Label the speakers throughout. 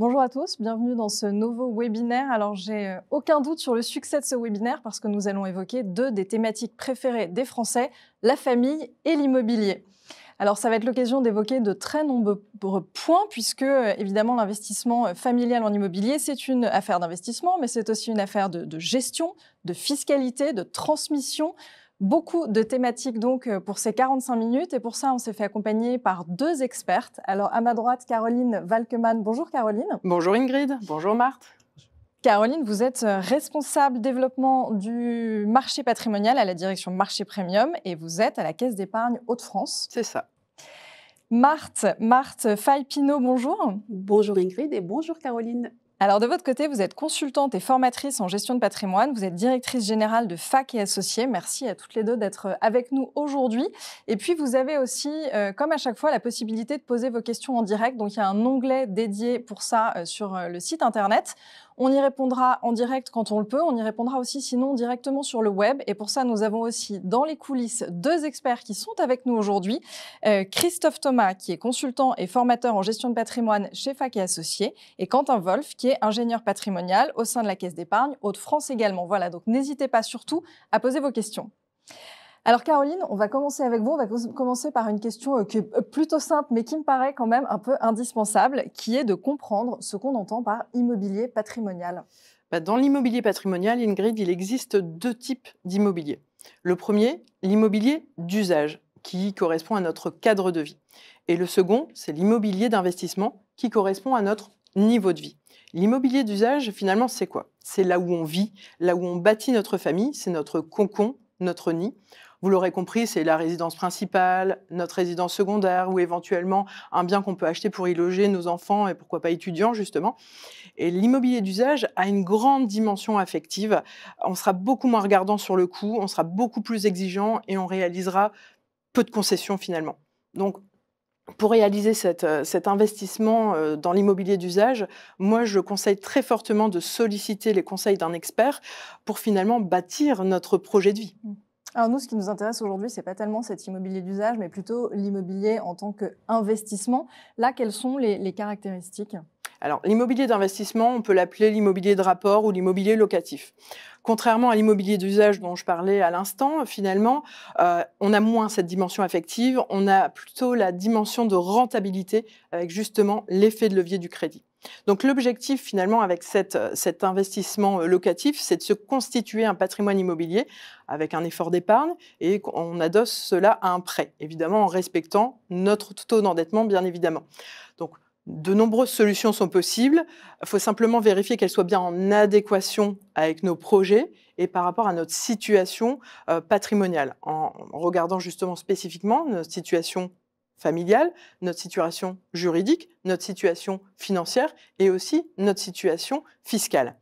Speaker 1: Bonjour à tous, bienvenue dans ce nouveau webinaire. Alors j'ai euh, aucun doute sur le succès de ce webinaire parce que nous allons évoquer deux des thématiques préférées des Français, la famille et l'immobilier. Alors ça va être l'occasion d'évoquer de très nombreux points puisque euh, évidemment l'investissement familial en immobilier c'est une affaire d'investissement mais c'est aussi une affaire de, de gestion, de fiscalité, de transmission, Beaucoup de thématiques donc euh, pour ces 45 minutes et pour ça on s'est fait accompagner par deux expertes. Alors à ma droite Caroline Valkeman. Bonjour Caroline.
Speaker 2: Bonjour Ingrid. Bonjour Marthe.
Speaker 1: Caroline, vous êtes euh, responsable développement du marché patrimonial à la direction marché premium et vous êtes à la Caisse d'épargne Hauts-de-France. C'est ça. Marthe, Marthe Faye-Pinot, bonjour. Bonjour Ingrid et bonjour Caroline. Alors de votre côté, vous êtes consultante et formatrice en gestion de patrimoine, vous êtes directrice générale de FAC et Associés. Merci à toutes les deux d'être euh, avec nous aujourd'hui. Et puis vous avez aussi, euh, comme à chaque fois, la possibilité de poser vos questions en direct. Donc il y a un onglet dédié pour ça euh, sur le site internet. On y répondra en direct quand on le peut. On y répondra aussi sinon directement sur le web. Et pour ça, nous avons aussi dans les coulisses deux experts qui sont avec nous aujourd'hui. Euh, Christophe Thomas, qui est consultant et formateur en gestion de patrimoine chez FAC et Associés, et Quentin Wolf, qui est ingénieur patrimonial au sein de la Caisse d'épargne, haute france également. Voilà, donc n'hésitez pas surtout à poser vos questions. Alors Caroline, on va commencer avec vous. On va commencer par une question euh, qui euh, plutôt simple, mais qui me paraît quand même un peu indispensable, qui est de comprendre ce qu'on entend par immobilier patrimonial.
Speaker 2: Bah, dans l'immobilier patrimonial, Ingrid, il existe deux types d'immobilier. Le premier, l'immobilier d'usage, qui correspond à notre cadre de vie. Et le second, c'est l'immobilier d'investissement, qui correspond à notre niveau de vie. L'immobilier d'usage, finalement, c'est quoi C'est là où on vit, là où on bâtit notre famille, c'est notre concon, notre nid. Vous l'aurez compris, c'est la résidence principale, notre résidence secondaire ou éventuellement un bien qu'on peut acheter pour y loger nos enfants et pourquoi pas étudiants justement. Et l'immobilier d'usage a une grande dimension affective. On sera beaucoup moins regardant sur le coût, on sera beaucoup plus exigeant et on réalisera peu de concessions finalement. Donc pour réaliser euh, cet investissement euh, dans l'immobilier d'usage, moi je conseille très fortement de solliciter les conseils d'un expert pour finalement bâtir notre projet de vie. Mmh.
Speaker 1: Alors nous, ce qui nous intéresse aujourd'hui, c'est pas tellement cet immobilier d'usage, mais plutôt l'immobilier en tant qu'investissement. Là, quelles sont les, caractéristiques
Speaker 2: alors, l'immobilier d'investissement, on peut l'appeler l'immobilier de rapport ou l'immobilier locatif. Contrairement à l'immobilier d'usage dont je parlais à l'instant, finalement, euh, on a moins cette dimension affective, on a plutôt la dimension de rentabilité avec justement l'effet de levier du crédit. Donc l'objectif finalement avec euh, cet investissement euh, locatif, c'est de se constituer un patrimoine immobilier avec un effort d'épargne et on adosse cela à un prêt, évidemment en respectant notre taux d'endettement bien évidemment. Donc de nombreuses solutions sont possibles. Il faut simplement vérifier qu'elles soient bien en adéquation avec nos projets et par rapport à notre situation euh, patrimoniale, en regardant justement spécifiquement notre situation familiale, notre situation juridique, notre situation financière et aussi notre situation fiscale.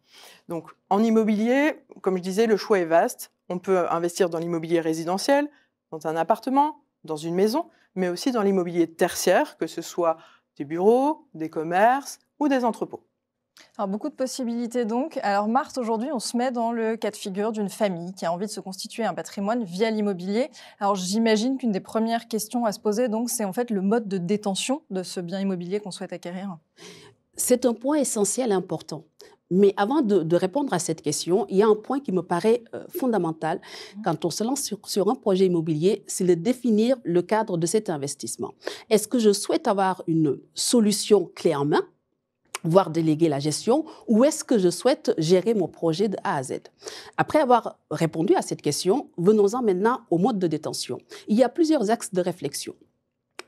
Speaker 2: Donc en immobilier, comme je disais, le choix est vaste. On peut investir dans l'immobilier résidentiel, dans un appartement, dans une maison, mais aussi dans l'immobilier tertiaire, que ce soit des bureaux, des commerces ou des entrepôts.
Speaker 1: Alors, beaucoup de possibilités donc. Alors Marthe, aujourd'hui, on se met dans le cas de figure d'une famille qui a envie de se constituer un patrimoine via l'immobilier. Alors j'imagine qu'une des premières questions à se poser, donc, c'est en fait le mode de détention de ce bien immobilier qu'on souhaite
Speaker 3: acquérir. C'est un point essentiel et important. Mais avant de, répondre à cette question, il y a un point qui me paraît euh, fondamental mhm. quand on se lance sur un projet immobilier, c'est de définir le cadre de cet investissement. Est-ce que je souhaite avoir une solution clé en main voire déléguer la gestion, ou est-ce que je souhaite gérer mon projet de A à Z Après avoir répondu à cette question, venons-en maintenant au mode de détention. Il y a plusieurs axes de réflexion.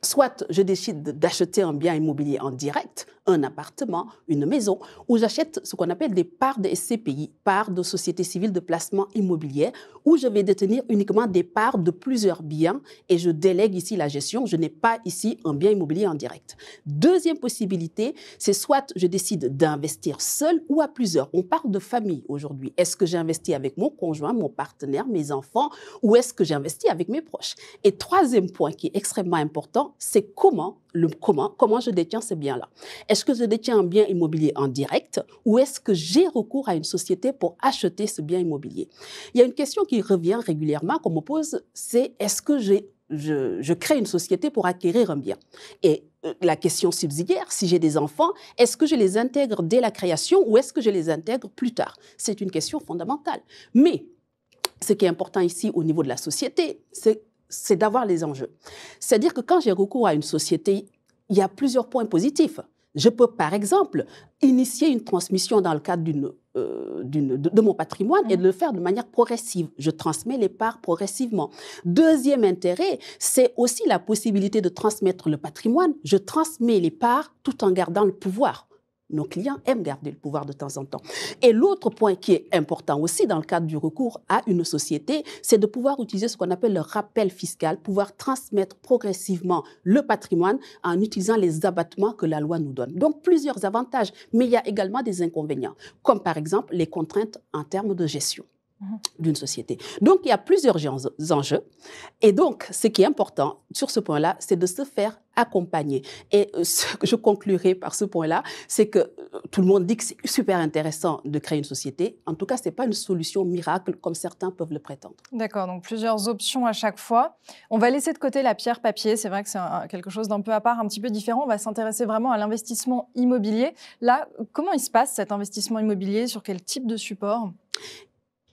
Speaker 3: Soit je décide d'acheter un bien immobilier en direct, un appartement, une maison, où j'achète ce qu'on appelle des parts de SCPI, parts de société civiles de placement immobilier, où je vais détenir uniquement des parts de plusieurs biens et je délègue ici la gestion. Je n'ai pas ici un bien immobilier en direct. Deuxième possibilité, c'est soit je décide d'investir seul ou à plusieurs. On parle de famille aujourd'hui. Est-ce que j'investis avec mon conjoint, mon partenaire, mes enfants ou est-ce que j'investis avec mes proches Et troisième point qui est extrêmement important, c'est comment comment, je détiens ces biens-là. Est-ce que je détiens un bien immobilier en direct ou est-ce que j'ai recours à une société pour acheter ce bien immobilier Il y a une question qui revient régulièrement qu'on me pose, c'est est-ce que je, je, crée une société pour acquérir un bien. Et euh, la question subsidiaire, si j'ai des enfants, est-ce que je les intègre dès la création ou est-ce que je les intègre plus tard C'est une question fondamentale. Mais ce qui est important ici au niveau de la société, c'est c'est d'avoir les enjeux. C'est-à-dire que quand j'ai recours à une société, il y a plusieurs points positifs. Je peux, par exemple, initier une transmission dans le cadre euh, de, mon patrimoine et mm. le faire de manière progressive. Je transmets les parts progressivement. Deuxième intérêt, c'est aussi la possibilité de transmettre le patrimoine. Je transmets les parts tout en gardant le pouvoir nos clients aiment garder le pouvoir de temps en temps. Et l'autre point qui est important aussi dans le cadre du recours à une société, c'est de pouvoir utiliser ce qu'on appelle le rappel fiscal, pouvoir transmettre progressivement le patrimoine en utilisant les abattements que la loi nous donne. Donc plusieurs avantages, mais il y a également des inconvénients, comme par exemple les contraintes en termes de gestion. Mhm. d'une société. Donc, il y a plusieurs enjeux. Et donc, ce qui est important sur ce point-là, c'est de se faire accompagner. Et euh, ce que je conclurai par ce point-là, c'est que euh, tout le monde dit que c'est super intéressant de créer une société. En tout cas, ce n'est pas une solution miracle comme certains peuvent le prétendre.
Speaker 1: D'accord, donc plusieurs options à chaque fois. On va laisser de côté la pierre papier. C'est vrai que c'est quelque chose d'un peu à part, un petit peu différent. On va s'intéresser vraiment à l'investissement immobilier. Là, comment il se passe cet investissement immobilier Sur quel type de support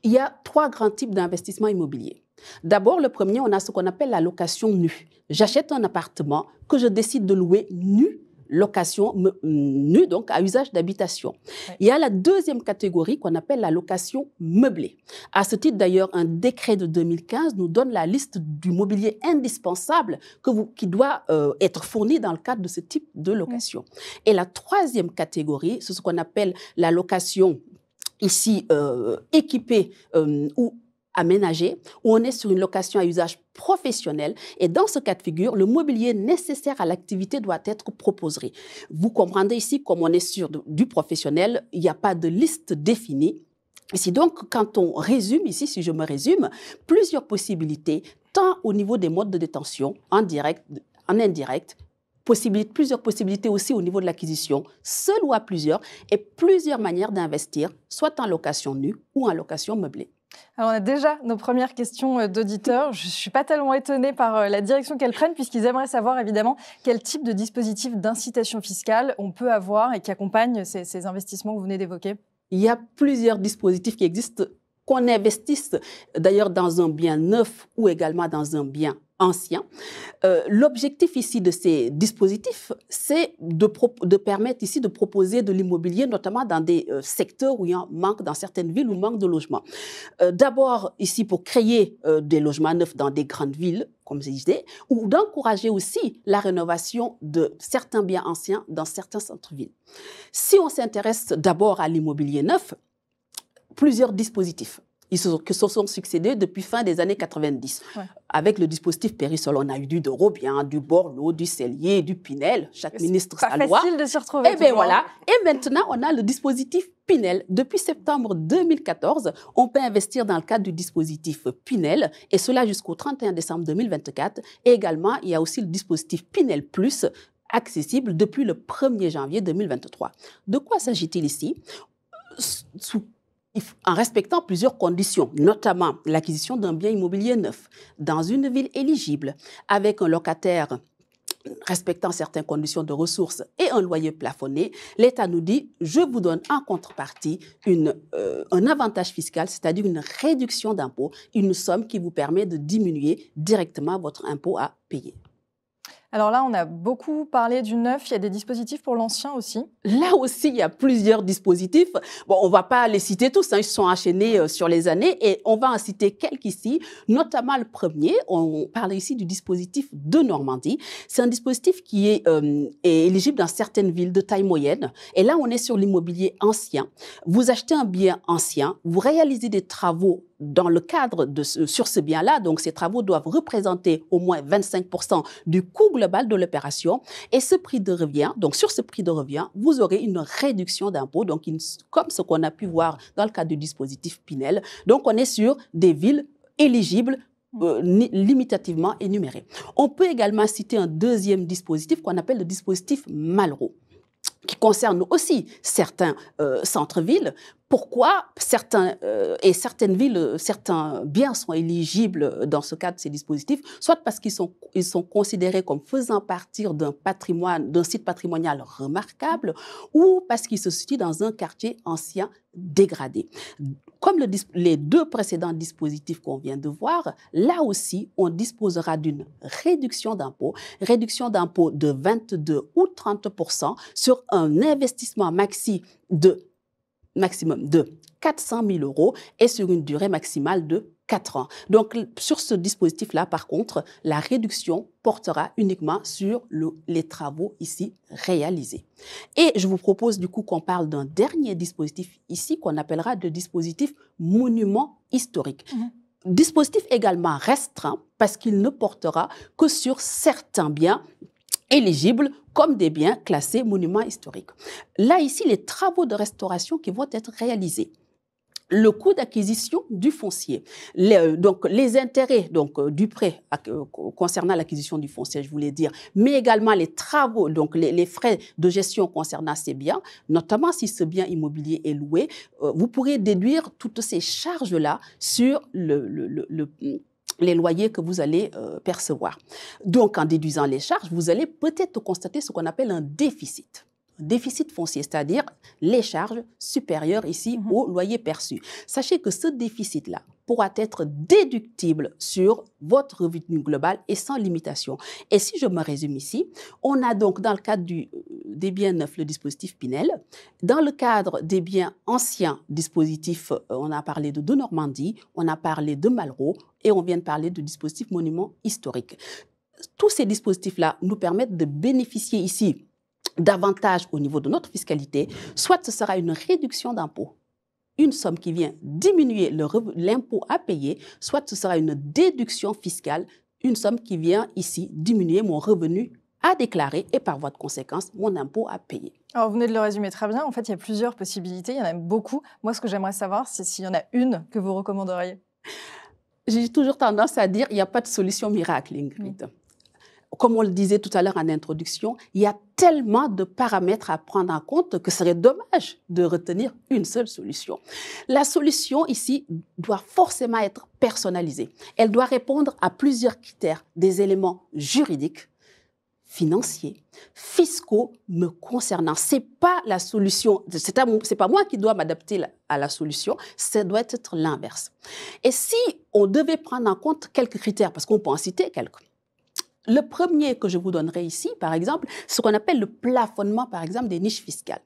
Speaker 3: il y a trois grands types d'investissement immobilier. D'abord, le premier, on a ce qu'on appelle la location nue. J'achète un appartement que je décide de louer nu location mm, nue, donc à usage d'habitation. Il y a la deuxième catégorie qu'on appelle la location meublée. À ce titre, d'ailleurs, un décret de 2015 nous donne la liste du mobilier indispensable que vous, qui doit euh, être fourni dans le cadre de ce type de location. Et la troisième catégorie, c'est ce qu'on appelle la location ici euh, équipé euh, ou aménagé, où on est sur une location à usage professionnel. Et dans ce cas de figure, le mobilier nécessaire à l'activité doit être proposé. Vous comprenez ici, comme on est sur du professionnel, il n'y a pas de liste définie. Ici donc, quand on résume, ici si je me résume, plusieurs possibilités, tant au niveau des modes de détention, en direct, en indirect, plusieurs possibilités aussi au niveau de l'acquisition, seul ou à plusieurs, et plusieurs manières d'investir, soit en location nue ou en location meublée.
Speaker 1: Alors on a déjà nos premières questions euh, d'auditeurs. Je ne suis pas tellement étonnée par euh, la direction qu'elles prennent, puisqu'ils aimeraient savoir évidemment quel type de dispositif d'incitation fiscale on peut avoir et qui accompagne ces, ces investissements que vous venez d'évoquer.
Speaker 3: Il y a plusieurs dispositifs qui existent qu'on investisse d'ailleurs dans un bien neuf ou également dans un bien anciens. Euh, l'objectif ici de ces dispositifs, c'est de, permettre ici de proposer de l'immobilier, notamment dans des euh, secteurs où il en manque, dans certaines villes où manque de logements. Euh, d'abord, ici, pour créer des logements neufs dans des grandes villes, comme je disais, ou d'encourager aussi la rénovation de certains biens anciens dans certains centres-villes. Si on s'intéresse d'abord à l'immobilier neuf, plusieurs dispositifs qui se, que sont succédés depuis fin des années 90. Avec le dispositif Périsol, on a eu du de bien du Borloo, du Cellier, du Pinel, chaque ministre sa loi. facile de se retrouver. Et eh ben voilà. Hein. Et maintenant, on a le dispositif Pinel. Depuis septembre 2014, on peut investir dans le cadre du dispositif Pinel, et cela jusqu'au 31 décembre 2024. Et également, il y a aussi le dispositif Pinel Plus, accessible depuis le 1er janvier 2023. De quoi s'agit-il ici en respectant plusieurs conditions, notamment l'acquisition d'un bien immobilier neuf dans une ville éligible, avec un locataire respectant certaines conditions de ressources et un loyer plafonné, l'État nous dit, je vous donne en contrepartie euh, un avantage fiscal, c'est-à-dire une réduction d'impôt, une somme qui vous permet de diminuer directement votre impôt à payer. Alors là, on a beaucoup parlé du neuf, il y a des dispositifs pour l'ancien aussi. Là aussi, il y a plusieurs dispositifs. Bon, on va pas les citer tous, hein, ils sont enchaînés euh, sur les années et on va en citer quelques ici, notamment le premier, on parle ici du dispositif de Normandie. C'est un dispositif qui est, euh, est éligible dans certaines villes de taille moyenne et là, on est sur l'immobilier ancien. Vous achetez un bien ancien, vous réalisez des travaux dans le cadre de ce, sur ce bien-là, donc ces travaux doivent représenter au moins 25% du coût global de l'opération. Et ce prix de revient, donc sur ce prix de revient, vous aurez une réduction d'impôt, donc comme ce qu'on a pu voir dans le cadre du dispositif Pinel. Donc on est sur des villes éligibles euh, limitativement énumérées. On peut également citer un deuxième dispositif qu'on appelle le dispositif Malraux qui concerne aussi certains euh, centres-villes, pourquoi certains euh, et certaines villes, euh, certains biens sont éligibles dans ce cadre de ces dispositifs, soit parce qu'ils sont, ils sont considérés comme faisant partie d'un patrimoine, d'un site patrimonial remarquable, ou parce qu'ils se situent dans un quartier ancien dégradé. Comme les deux précédents dispositifs qu'on vient de voir, là aussi, on disposera d'une réduction d'impôt, réduction d'impôt de 22 ou 30 sur un investissement maxi de maximum de 400 000 euros et sur une durée maximale de 4 ans. Donc, sur ce dispositif-là, par contre, la réduction portera uniquement sur le, les travaux ici réalisés. Et je vous propose du coup qu'on parle d'un dernier dispositif ici qu'on appellera de dispositif monument historique. Mmh. Dispositif également restreint parce qu'il ne portera que sur certains biens éligibles comme des biens classés monuments historiques. Là, ici, les travaux de restauration qui vont être réalisés le coût d'acquisition du foncier, les, euh, donc les intérêts donc euh, du prêt euh, concernant l'acquisition du foncier, je voulais dire, mais également les travaux, donc les, frais de gestion concernant ces biens, notamment si ce bien immobilier est loué, vous pourrez déduire toutes ces charges là sur le les loyers que vous allez euh, percevoir. Donc, en déduisant les charges, vous allez peut-être constater ce qu'on appelle un déficit déficit foncier, c'est-à-dire les charges supérieures ici mhm. au loyer perçu. Sachez que ce déficit-là pourra être déductible sur votre revenu global et sans limitation. Et si je me résume ici, on a donc dans le cadre du, euh, des biens neufs le dispositif Pinel, dans le cadre des biens anciens dispositifs, euh, on a parlé de, de Normandie, on a parlé de Malraux et on vient de parler du dispositif monument historique tous ces dispositifs-là nous permettent de bénéficier ici davantage au niveau de notre fiscalité, soit ce sera une réduction d'impôts une somme qui vient diminuer l'impôt à payer, soit ce sera une déduction fiscale, une somme qui vient ici diminuer mon revenu à déclarer et par voie de conséquence mon impôt à payer.
Speaker 1: Alors vous venez de le résumer très bien, en fait il y a plusieurs possibilités, il y en a beaucoup. Moi ce que j'aimerais savoir c'est s'il y en a
Speaker 3: une que vous recommanderiez. J'ai toujours tendance à dire il n'y a pas de solution miracle, Ingrid comme on le disait tout à l'heure en introduction, il y a tellement de paramètres à prendre en compte que ce serait dommage de retenir une seule solution. La solution ici doit forcément être personnalisée. Elle doit répondre à plusieurs critères, des éléments juridiques, financiers, fiscaux me concernant. C'est pas la solution, c'est pas moi qui dois m'adapter à la solution, ça doit être l'inverse. Et si on devait prendre en compte quelques critères, parce qu'on peut en citer quelques, le premier que je vous donnerai ici, par exemple, ce qu'on appelle le plafonnement, par exemple, des niches fiscales.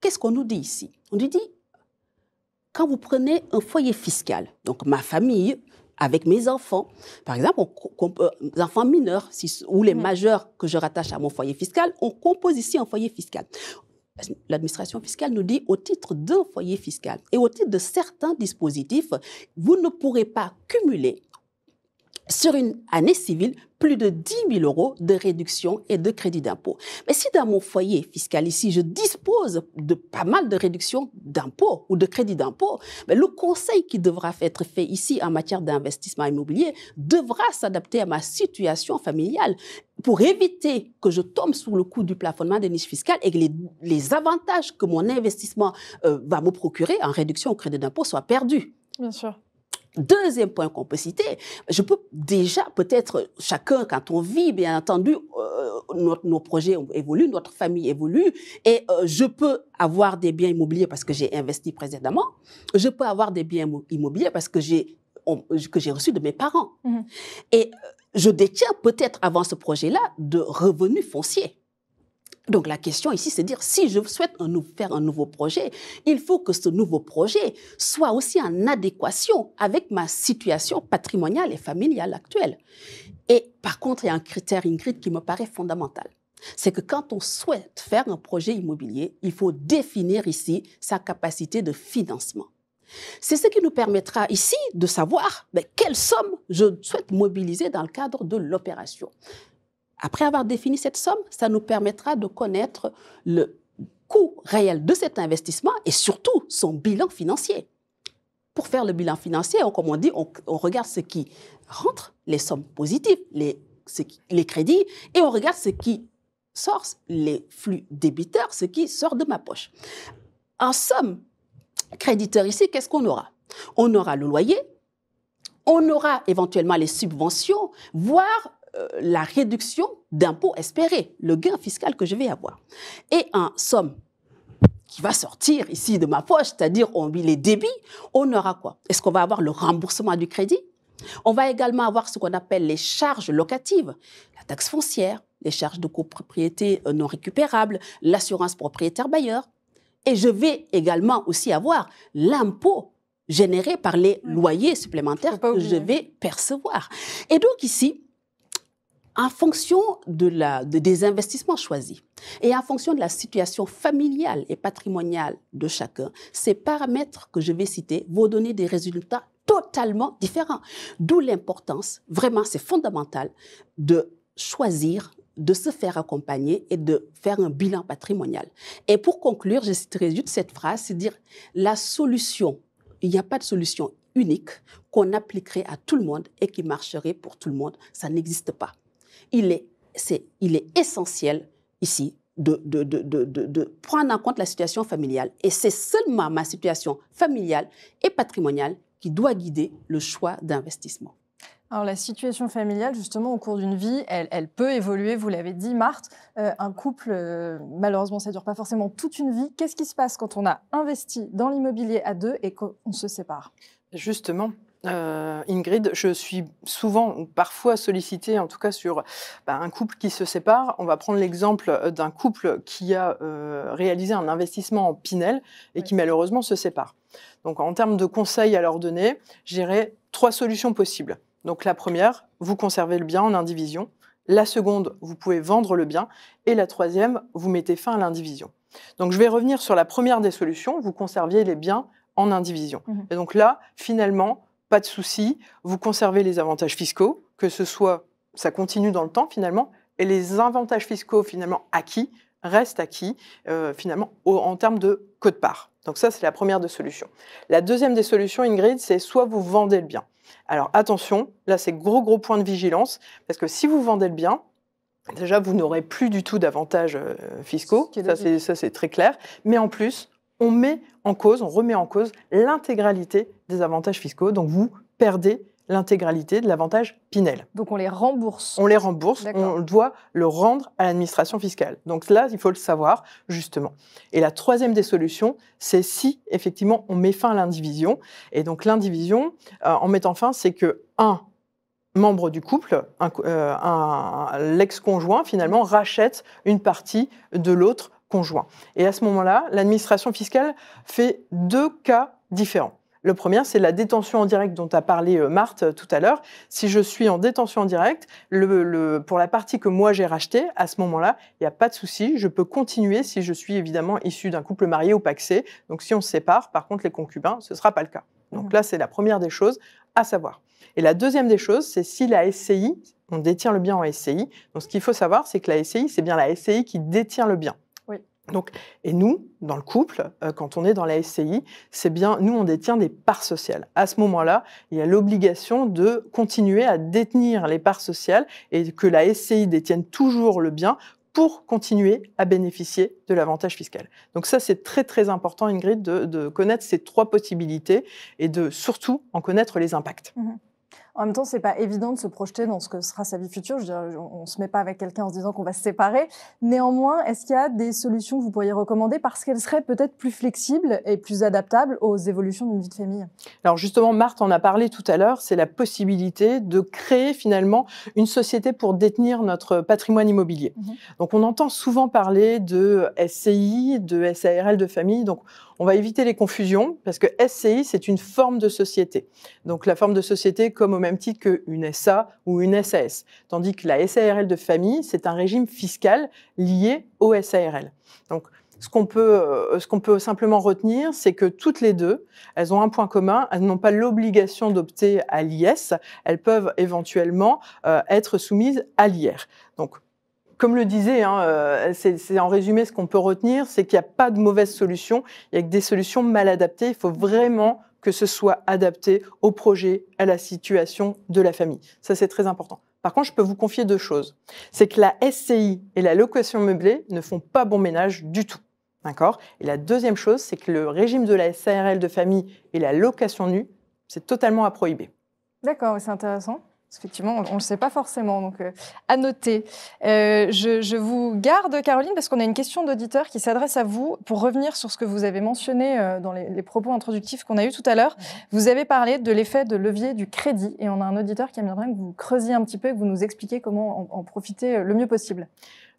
Speaker 3: Qu'est-ce qu'on nous dit ici On nous dit, quand vous prenez un foyer fiscal, donc ma famille avec mes enfants, par exemple, enfants mineurs ou les mm-hmm. majeurs que je rattache à mon foyer fiscal, on compose ici un foyer fiscal. L'administration fiscale nous dit au titre d'un foyer fiscal et au titre de certains dispositifs, vous ne pourrez pas cumuler sur une année civile, plus de 10 000 euros de réduction et de crédit d'impôt. Mais si dans mon foyer fiscal ici, je dispose de pas mal de réductions d'impôt ou de crédit d'impôt, le conseil qui devra être fait ici en matière d'investissement immobilier devra s'adapter à ma situation familiale pour éviter que je tombe sous le coup du plafonnement des niches fiscales et que les, avantages que mon investissement euh, va me procurer en réduction au crédit d'impôt soient perdus. Bien sûr. Deuxième point qu'on peut citer, je peux déjà peut-être chacun, quand on vit, bien entendu, euh, nos projets évoluent, notre famille évolue, et euh, je peux avoir des biens immobiliers parce que j'ai investi précédemment, je peux avoir des biens immobiliers parce que j'ai que j'ai reçu de mes parents. Mmh. Et euh, je détiens peut-être avant ce projet-là de revenus fonciers. Donc la question ici, c'est de dire, si je souhaite faire un nouveau projet, il faut que ce nouveau projet soit aussi en adéquation avec ma situation patrimoniale et familiale actuelle. Et par contre, il y a un critère, Ingrid, qui me paraît fondamental. C'est que quand on souhaite faire un projet immobilier, il faut définir ici sa capacité de financement. C'est ce qui nous permettra ici de savoir ben, quelle somme je souhaite mobiliser dans le cadre de l'opération. Après avoir défini cette somme, ça nous permettra de connaître le coût réel de cet investissement et surtout son bilan financier. Pour faire le bilan financier, comme on dit, on, regarde ce qui rentre, les sommes positives, les, les crédits, et on regarde ce qui sort, les flux débiteurs, ce qui sort de ma poche. En somme, créditeur ici, qu'est-ce qu'on aura On aura le loyer, on aura éventuellement les subventions, voire euh, la réduction d'impôts espérés, le gain fiscal que je vais avoir. Et en somme, qui va sortir ici de ma poche, c'est-à-dire on vit les débits, on aura quoi Est-ce qu'on va avoir le remboursement du crédit On va également avoir ce qu'on appelle les charges locatives, la taxe foncière, les charges de copropriété euh, non récupérables, l'assurance propriétaire-bailleur. Et je vais également aussi avoir l'impôt généré par les loyers supplémentaires que je vais percevoir. Et donc ici, en fonction de la, des investissements choisis et en fonction de la situation familiale et patrimoniale de chacun, ces paramètres que je vais citer vont donner des résultats totalement différents. D'où l'importance, vraiment c'est fondamental, de choisir de se faire accompagner et de faire un bilan patrimonial. Et pour conclure, je citerai juste cette phrase, c'est dire la solution, il n'y a pas de solution unique qu'on appliquerait à tout le monde et qui marcherait pour tout le monde, ça n'existe pas il est, il est essentiel ici de, de, prendre en compte la situation familiale. Et c'est seulement ma situation familiale et patrimoniale qui doit guider le choix d'investissement.
Speaker 1: Alors la situation familiale, justement, au cours d'une vie, elle, peut évoluer, vous l'avez dit, Marthe. Euh, un couple, euh, malheureusement, ça ne dure pas forcément toute une vie. Qu'est-ce qui se passe quand on a investi dans l'immobilier à deux et qu'on se sépare
Speaker 2: Justement, euh, Ingrid, je suis souvent ou parfois sollicitée, en tout cas sur bah, un couple qui se sépare. On va prendre l'exemple euh, d'un couple qui a euh, réalisé un investissement en Pinel et qui malheureusement se sépare. Donc en termes de conseils à leur donner, j'irai trois solutions possibles. Donc la première, vous conservez le bien en indivision. La seconde, vous pouvez vendre le bien. Et la troisième, vous mettez fin à l'indivision. Donc je vais revenir sur la première des solutions, vous conserviez les biens en indivision. Mhm. Et donc là, finalement, pas de souci, vous conservez les avantages fiscaux, que ce soit, ça continue dans le temps finalement, et les avantages fiscaux finalement acquis restent acquis euh, finalement en termes de code-part. Donc ça, c'est la première des solutions. La deuxième des solutions, Ingrid, c'est soit vous vendez le bien. Alors attention, là c'est gros gros point de vigilance, parce que si vous vendez le bien, déjà vous n'aurez plus du tout d'avantages euh, fiscaux, ça c'est très clair, mais en plus, on met en cause, on remet en cause l'intégralité des avantages fiscaux. Donc vous perdez l'intégralité de l'avantage Pinel. Donc on les rembourse. On les rembourse, on doit le rendre à l'administration fiscale. Donc là, il faut le savoir, justement. Et la troisième des solutions, c'est si effectivement on met fin à l'indivision. Et donc l'indivision, euh, en mettant fin, c'est que, un, membre du couple, euh, l'ex-conjoint finalement rachète une partie de l'autre conjoint. Et à ce moment-là, l'administration fiscale fait deux cas différents. Le premier, c'est la détention en direct dont a parlé euh, Marthe euh, tout à l'heure. Si je suis en détention en direct, le, pour la partie que moi j'ai rachetée, à ce moment-là, il n'y a pas de souci. Je peux continuer si je suis évidemment issu d'un couple marié ou paxé. Donc si on se sépare, par contre, les concubins, ce ne sera pas le cas. Donc mmh. là, c'est la première des choses à savoir. Et la deuxième des choses, c'est si la SCI, on détient le bien en SCI. Donc ce qu'il faut savoir, c'est que la SCI, c'est bien la SCI qui détient le bien. Donc, et nous, dans le couple, euh, quand on est dans la SCI, c'est bien, nous, on détient des parts sociales. À ce moment-là, il y a l'obligation de continuer à détenir les parts sociales et que la SCI détienne toujours le bien pour continuer à bénéficier de l'avantage fiscal. Donc ça, c'est très très important, Ingrid, de, connaître ces trois possibilités et de surtout en connaître les impacts.
Speaker 1: Mmh en même temps, c'est pas évident de se projeter dans ce que sera sa vie future. Je on, ne se met pas avec quelqu'un en se disant qu'on va se séparer. Néanmoins, est-ce qu'il y a des solutions que vous pourriez recommander parce qu'elles seraient peut-être plus flexibles et plus adaptables aux évolutions d'une vie de famille
Speaker 2: Alors justement, Marthe en a parlé tout à l'heure. C'est la possibilité de créer finalement une société pour détenir notre patrimoine immobilier. Mhm. Donc on entend souvent parler de SCI, de SARL de famille. Donc on va éviter les confusions parce que SCI c'est une forme de société. Donc la forme de société comme même titre qu'une SA ou une SAS. Tandis que la SARL de famille, c'est un régime fiscal lié au SARL. Donc, euh, ce qu'on peut, simplement retenir, c'est que toutes les deux, elles ont un point commun, elles n'ont pas l'obligation d'opter à l'IS, elles peuvent éventuellement euh, être soumises à l'IR. Donc, comme le disait, hein, euh, c'est en résumé ce qu'on peut retenir, c'est qu'il n'y a pas de mauvaise solution, il y a que des solutions mal adaptées. Il faut vraiment que ce soit adapté au projet, à la situation de la famille. Ça, c'est très important. Par contre, je peux vous confier deux choses. C'est que la SCI et la location meublée ne font pas bon ménage du tout. D'accord Et la deuxième chose, c'est que le régime de la SARL de famille et la location nue, c'est totalement à prohiber.
Speaker 1: D'accord, c'est intéressant. Effectivement, on ne le sait pas forcément, donc euh, à noter. Euh, je, vous garde, Caroline, parce qu'on a une question d'auditeur qui s'adresse à vous pour revenir sur ce que vous avez mentionné euh, dans les, propos introductifs qu'on a eu tout à l'heure. Mhm. Vous avez parlé de l'effet de levier du crédit, et on a un auditeur qui aimerait que vous creusiez un petit peu et que vous nous expliquiez comment
Speaker 2: en profiter le mieux possible.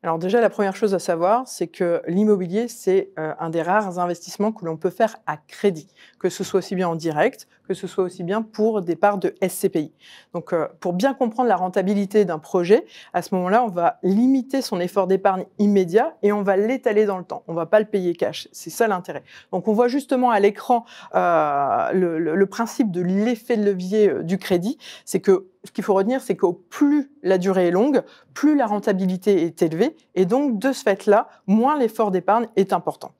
Speaker 2: Alors déjà, la première chose à savoir, c'est que l'immobilier, c'est euh, un des rares investissements que l'on peut faire à crédit, que ce soit aussi bien en direct, que ce soit aussi bien pour des parts de SCPI. Donc euh, pour bien comprendre la rentabilité d'un projet, à ce moment-là, on va limiter son effort d'épargne immédiat et on va l'étaler dans le temps. On ne va pas le payer cash. C'est ça l'intérêt. Donc on voit justement à l'écran euh, le, le principe de l'effet de levier du crédit, c'est que ce qu'il faut retenir, c'est que plus la durée est longue, plus la rentabilité est élevée, et donc de ce fait-là, moins l'effort d'épargne est important.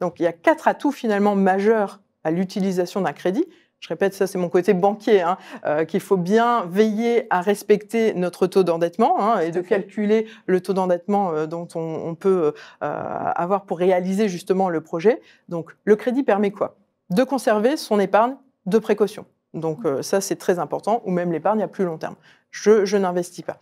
Speaker 2: Donc il y a quatre atouts finalement majeurs à l'utilisation d'un crédit. Je répète, ça c'est mon côté banquier, hein, euh, qu'il faut bien veiller à respecter notre taux d'endettement hein, et de calculer le taux d'endettement euh, dont on, peut euh, avoir pour réaliser justement le projet. Donc le crédit permet quoi De conserver son épargne de précaution. Donc euh, ça, c'est très important, ou même l'épargne à plus long terme. Je, n'investis pas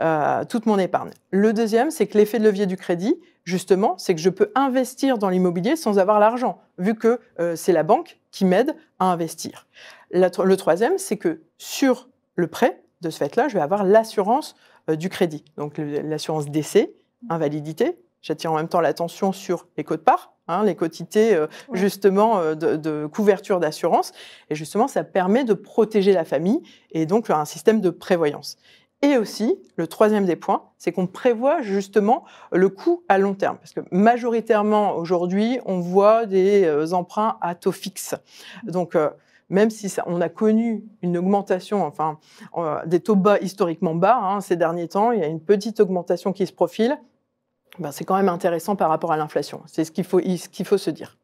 Speaker 2: euh, toute mon épargne. Le deuxième, c'est que l'effet de levier du crédit, justement, c'est que je peux investir dans l'immobilier sans avoir l'argent, vu que euh, c'est la banque qui m'aide à investir. le troisième, c'est que sur le prêt, de ce fait-là, je vais avoir l'assurance du crédit, donc l'assurance décès, invalidité, j'attire en même temps l'attention sur les codes parts, hein, les quotités euh, justement euh, de, couverture d'assurance. Et justement, ça permet de protéger la famille et donc un système de prévoyance. Et aussi, le troisième des points, c'est qu'on prévoit justement le coût à long terme. Parce que majoritairement, aujourd'hui, on voit des euh, emprunts à taux fixe. Donc, même si on a connu une augmentation, enfin, des taux bas historiquement bas hein, ces derniers temps, il y a une petite augmentation qui se profile, ben, c'est quand même intéressant par rapport à l'inflation. C'est ce qu'il faut, se dire.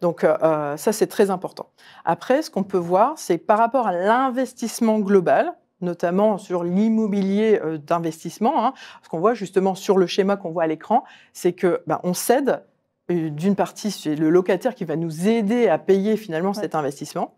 Speaker 2: Donc euh, euh, ça, c'est très important. Après, ce qu'on peut voir, c'est par rapport à l'investissement global, notamment sur l'immobilier euh, d'investissement, hein, ce qu'on voit justement sur le schéma qu'on voit à l'écran, c'est que ben, on cède d'une partie, c'est le locataire qui va nous aider à payer finalement cet investissement.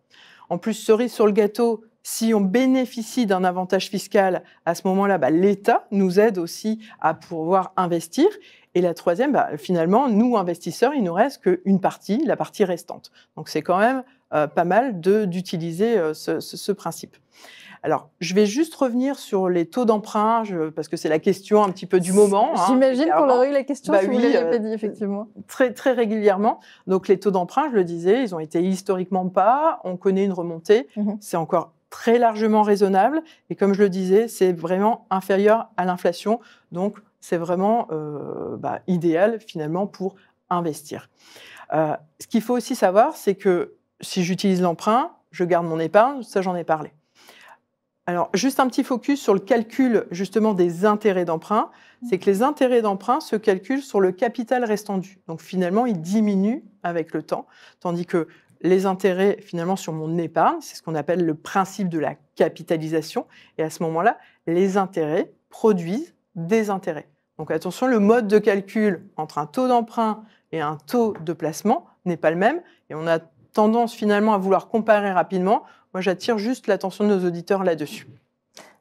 Speaker 2: En plus, cerise sur le gâteau, si on bénéficie d'un avantage fiscal à ce moment-là, bah, l'État nous aide aussi à pouvoir investir. Et la troisième, bah, finalement, nous, investisseurs, il nous reste qu'une partie, la partie restante. Donc c'est quand même euh, pas mal d'utiliser euh, ce, principe. Alors, je vais juste revenir sur les taux d'emprunt, parce que c'est la question un petit peu du moment. Hein, j'imagine qu'on aurait eu la question bah si oui, euh, effectivement. Très, très régulièrement. Donc, les taux d'emprunt, je le disais, ils ont été historiquement pas. On connaît une remontée. Mhm. C'est encore très largement raisonnable. Et comme je le disais, c'est vraiment inférieur à l'inflation. Donc, c'est vraiment euh, bah, idéal finalement pour investir. Euh, ce qu'il faut aussi savoir, c'est que si j'utilise l'emprunt, je garde mon épargne, ça j'en ai parlé. Alors, juste un petit focus sur le calcul justement des intérêts d'emprunt. Mmh. C'est que les intérêts d'emprunt se calculent sur le capital restant dû. Donc finalement, ils diminuent avec le temps, tandis que les intérêts finalement sur mon épargne, c'est ce qu'on appelle le principe de la capitalisation, et à ce moment-là, les intérêts produisent des intérêts. Donc attention, le mode de calcul entre un taux d'emprunt et un taux de placement n'est pas le même, et on a tendance finalement à vouloir comparer rapidement. Moi, j'attire juste l'attention de nos auditeurs là-dessus.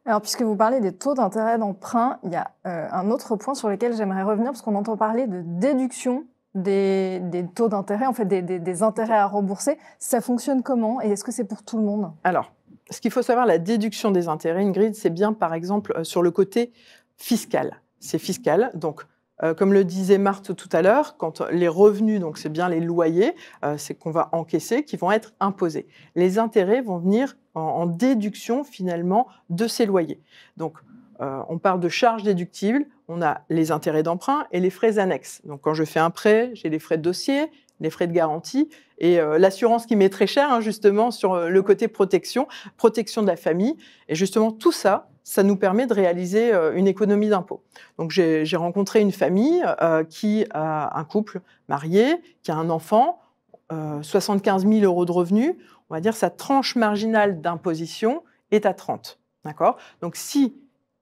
Speaker 1: Alors, puisque vous parlez des taux d'intérêt d'emprunt, il y a euh, un autre point sur lequel j'aimerais revenir, parce qu'on entend parler de déduction des, taux d'intérêt, en fait des, intérêts à rembourser. Ça fonctionne comment et est-ce que c'est pour tout le monde
Speaker 2: Alors, ce qu'il faut savoir, la déduction des intérêts, Ingrid, c'est bien par exemple euh, sur le côté fiscal. C'est fiscal, donc euh, comme le disait Marthe tout à l'heure, quand les revenus, donc c'est bien les loyers, euh, c'est qu'on va encaisser, qui vont être imposés. Les intérêts vont venir en, déduction finalement de ces loyers. Donc on parle de charges déductibles, on a les intérêts d'emprunt et les frais annexes. Donc quand je fais un prêt, j'ai les frais de dossier, les frais de garantie et euh, l'assurance qui m'est très cher hein, justement sur euh, le côté protection, protection de la famille. Et justement tout ça, ça nous permet de réaliser euh, une économie d'impôt. Donc j'ai rencontré une famille qui a un couple marié, qui a un enfant, 75 000 euros de revenus. On va dire sa tranche marginale d'imposition est à 30. D'accord Donc si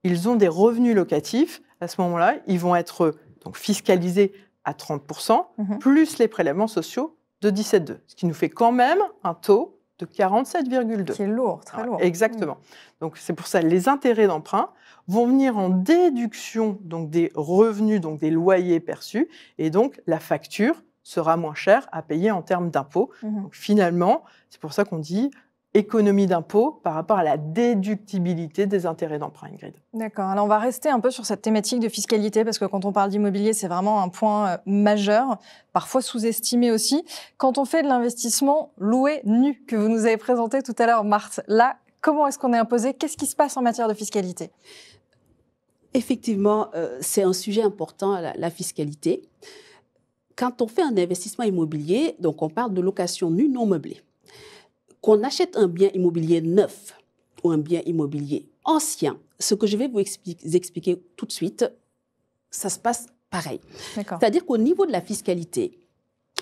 Speaker 2: ils ont des revenus locatifs, à ce moment-là, ils vont être euh, donc, fiscalisés à 30%, mhm. plus les prélèvements sociaux de 17,2, ce qui nous fait quand même un taux de 47,2. Qui est lourd, très lourd. exactement. Mm. Donc c'est pour ça les intérêts d'emprunt vont venir en déduction donc des revenus, donc des loyers perçus, et donc la facture sera moins chère à payer en termes d'impôts. Mhm. Finalement, c'est pour ça qu'on dit économie d'impôts par rapport à la déductibilité des intérêts d'emprunt, Ingrid.
Speaker 1: D'accord. Alors, on va rester un peu sur cette thématique de fiscalité parce que quand on parle d'immobilier, c'est vraiment un point euh, majeur, parfois sous-estimé aussi. Quand on fait de l'investissement loué nu que vous nous avez présenté tout à l'heure, Marthe,
Speaker 3: là, comment est-ce qu'on est imposé Qu'est-ce qui se passe en matière de fiscalité Effectivement, euh, c'est un sujet important, la fiscalité. Quand on fait un investissement immobilier, donc on parle de location nue non meublée qu'on achète un bien immobilier neuf ou un bien immobilier ancien, ce que je vais vous expliquer, tout de suite, ça se passe pareil. C'est-à-dire qu'au niveau de la fiscalité,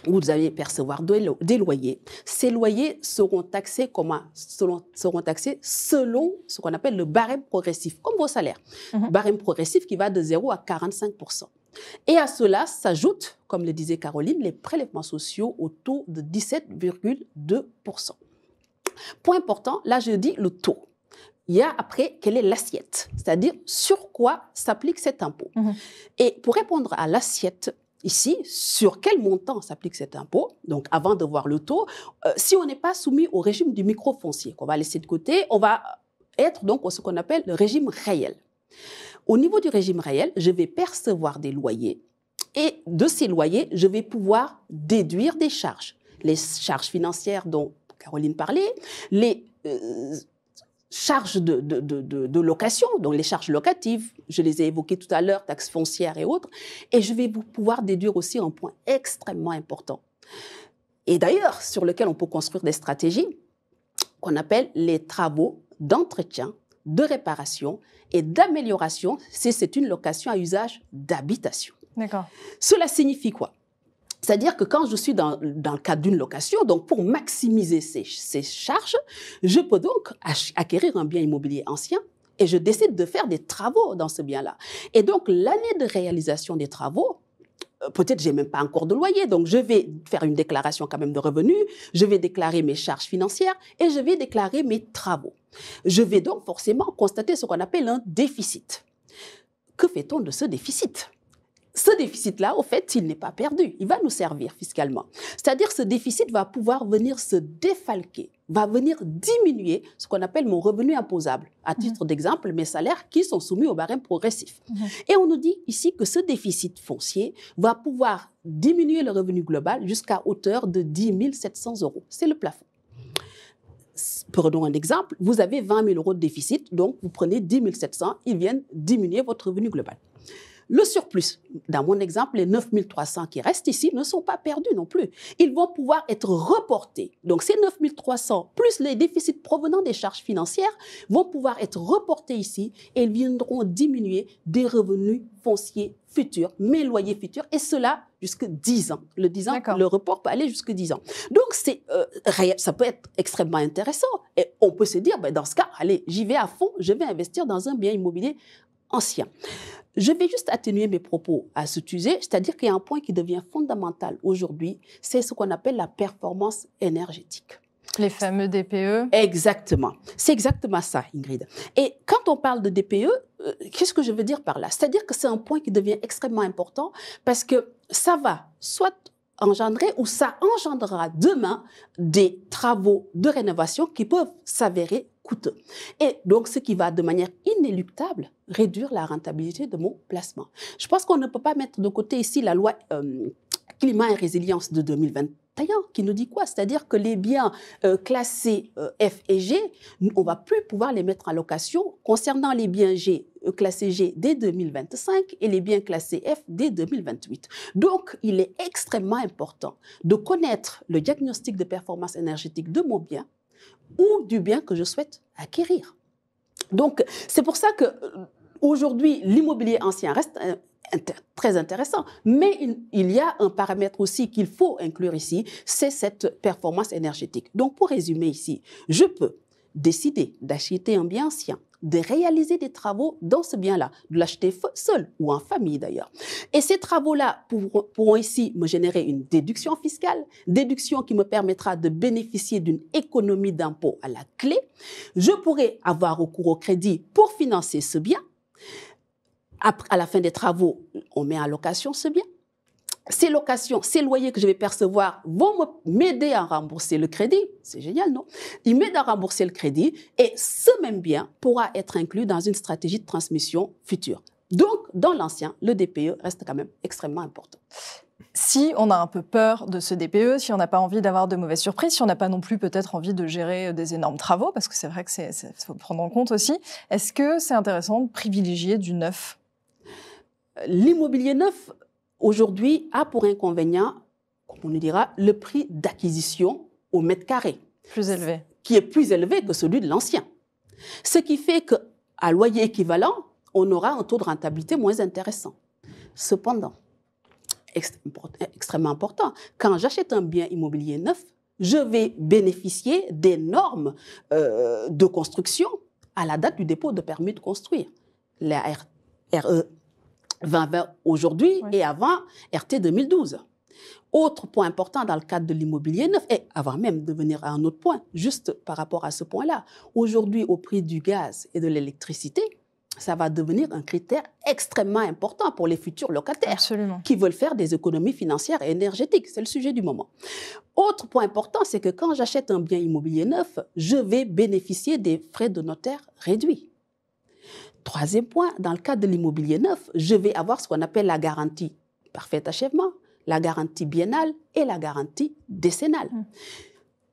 Speaker 3: vous allez percevoir des loyers. Ces loyers seront taxés, selon, seront taxés selon ce qu'on appelle le barème progressif, comme vos salaires. Mhm. Barème progressif qui va de 0 à 45 Et à cela s'ajoutent, comme le disait Caroline, les prélèvements sociaux au taux de 17,2 Point important, là je dis le taux. Il y a après quelle est l'assiette, c'est-à-dire sur quoi s'applique cet impôt. Mhm. Et pour répondre à l'assiette, ici, sur quel montant s'applique cet impôt, donc avant de voir le taux, euh, si on n'est pas soumis au régime du microfoncier, qu'on va laisser de côté, on va être donc ce qu'on appelle le régime réel. Au niveau du régime réel, je vais percevoir des loyers et de ces loyers, je vais pouvoir déduire des charges les charges financières dont Caroline parlait, les euh, charges de, de, de, location, donc les charges locatives, je les ai évoquées tout à l'heure, taxes foncières et autres, et je vais vous pouvoir déduire aussi un point extrêmement important, et d'ailleurs sur lequel on peut construire des stratégies qu'on appelle les travaux d'entretien, de réparation et d'amélioration si c'est une location à usage d'habitation. D'accord. Cela signifie quoi c'est-à-dire que quand je suis dans, dans le cadre d'une location, donc pour maximiser ces, ces charges, je peux donc acquérir un bien immobilier ancien et je décide de faire des travaux dans ce bien-là. Et donc l'année de réalisation des travaux, euh, peut-être j'ai même pas encore de loyer, donc je vais faire une déclaration quand même de revenus, je vais déclarer mes charges financières et je vais déclarer mes travaux. Je vais donc forcément constater ce qu'on appelle un déficit. Que fait-on de ce déficit ce déficit-là, au fait, il n'est pas perdu. Il va nous servir fiscalement. C'est-à-dire ce déficit va pouvoir venir se défalquer, va venir diminuer ce qu'on appelle mon revenu imposable. À mhm. titre d'exemple, mes salaires qui sont soumis au barème progressif. Mhm. Et on nous dit ici que ce déficit foncier va pouvoir diminuer le revenu global jusqu'à hauteur de 10 700 euros. C'est le plafond prenons un exemple, vous avez 20 000 euros de déficit, donc vous prenez 10 700, ils viennent diminuer votre revenu global. Le surplus, dans mon exemple, les 9300 qui restent ici ne sont pas perdus non plus. Ils vont pouvoir être reportés. Donc ces 9300 plus les déficits provenant des charges financières vont pouvoir être reportés ici et ils viendront diminuer des revenus fonciers futurs, mes loyers futurs, et cela jusqu'à 10 ans. Le dix ans, le report peut aller jusqu'à 10 ans. Donc, c'est euh, ça peut être extrêmement intéressant. Et on peut se dire, ben, dans ce cas, allez, j'y vais à fond, je vais investir dans un bien immobilier ancien. Je vais juste atténuer mes propos à ce sujet, c'est-à-dire qu'il y a un point qui devient fondamental aujourd'hui, c'est ce qu'on appelle la performance énergétique. Les fameux DPE Exactement. C'est exactement ça, Ingrid. Et quand on parle de DPE, euh, qu'est-ce que je veux dire par là C'est-à-dire que c'est un point qui devient extrêmement important parce que ça va soit engendrer ou ça engendrera demain des travaux de rénovation qui peuvent s'avérer et donc, ce qui va de manière inéluctable réduire la rentabilité de mon placement. Je pense qu'on ne peut pas mettre de côté ici la loi euh, climat et résilience de 2020 qui nous dit quoi C'est-à-dire que les biens euh, classés euh, F et G, on va plus pouvoir les mettre en location. Concernant les biens G, classés G dès 2025 et les biens classés F dès 2028. Donc, il est extrêmement important de connaître le diagnostic de performance énergétique de mon bien ou du bien que je souhaite acquérir. Donc, c'est pour ça que euh, aujourd'hui, l'immobilier ancien reste euh, très intéressant. Mais il, il, y a un paramètre aussi qu'il faut inclure ici, c'est cette performance énergétique. Donc pour résumer ici, je peux décider d'acheter un bien ancien, de réaliser des travaux dans ce bien-là, de l'acheter seul ou en famille d'ailleurs. Et ces travaux-là pourront, ici me générer une déduction fiscale, déduction qui me permettra de bénéficier d'une économie d'impôt à la clé. Je pourrai avoir recours au crédit pour financer ce bien. Après, à la fin des travaux, on met en location ce bien ces locations, ces loyers que je vais percevoir vont m'aider à rembourser le crédit. C'est génial, non Ils m'aident à rembourser le crédit et ce même bien pourra être inclus dans une stratégie de transmission future. Donc, dans l'ancien, le DPE reste quand même extrêmement important. Si on a un peu peur de
Speaker 1: ce DPE, si on n'a pas envie d'avoir de mauvaises surprises, si on n'a pas non plus peut-être envie de gérer euh, des énormes travaux, parce que c'est vrai que c'est faut prendre en compte aussi, est-ce que c'est intéressant de privilégier du neuf
Speaker 3: euh, L'immobilier neuf aujourd'hui a pour inconvénient, comme on le dira, le prix d'acquisition au mètre carré. Plus élevé. Qui est plus élevé que celui de l'ancien. Ce qui fait qu'à loyer équivalent, on aura un taux de rentabilité moins intéressant. Cependant, extrêmement important, quand j'achète un bien immobilier neuf, je vais bénéficier des normes euh, de construction à la date du dépôt de permis de construire, la e 2020 aujourd'hui et avant RT 2012. Autre point important dans le cadre de l'immobilier neuf, et avant même de venir à un autre point, juste par rapport à ce point-là, aujourd'hui au prix du gaz et de l'électricité, ça va devenir un critère extrêmement important pour les futurs locataires qui veulent faire des économies financières et énergétiques. C'est le sujet du moment. Autre point important, c'est que quand j'achète un bien immobilier neuf, je vais bénéficier des frais de notaire réduits. Troisième point, dans le cadre de l'immobilier neuf, je vais avoir ce qu'on appelle la garantie parfait achèvement, la garantie biennale et la garantie décennale. Hum.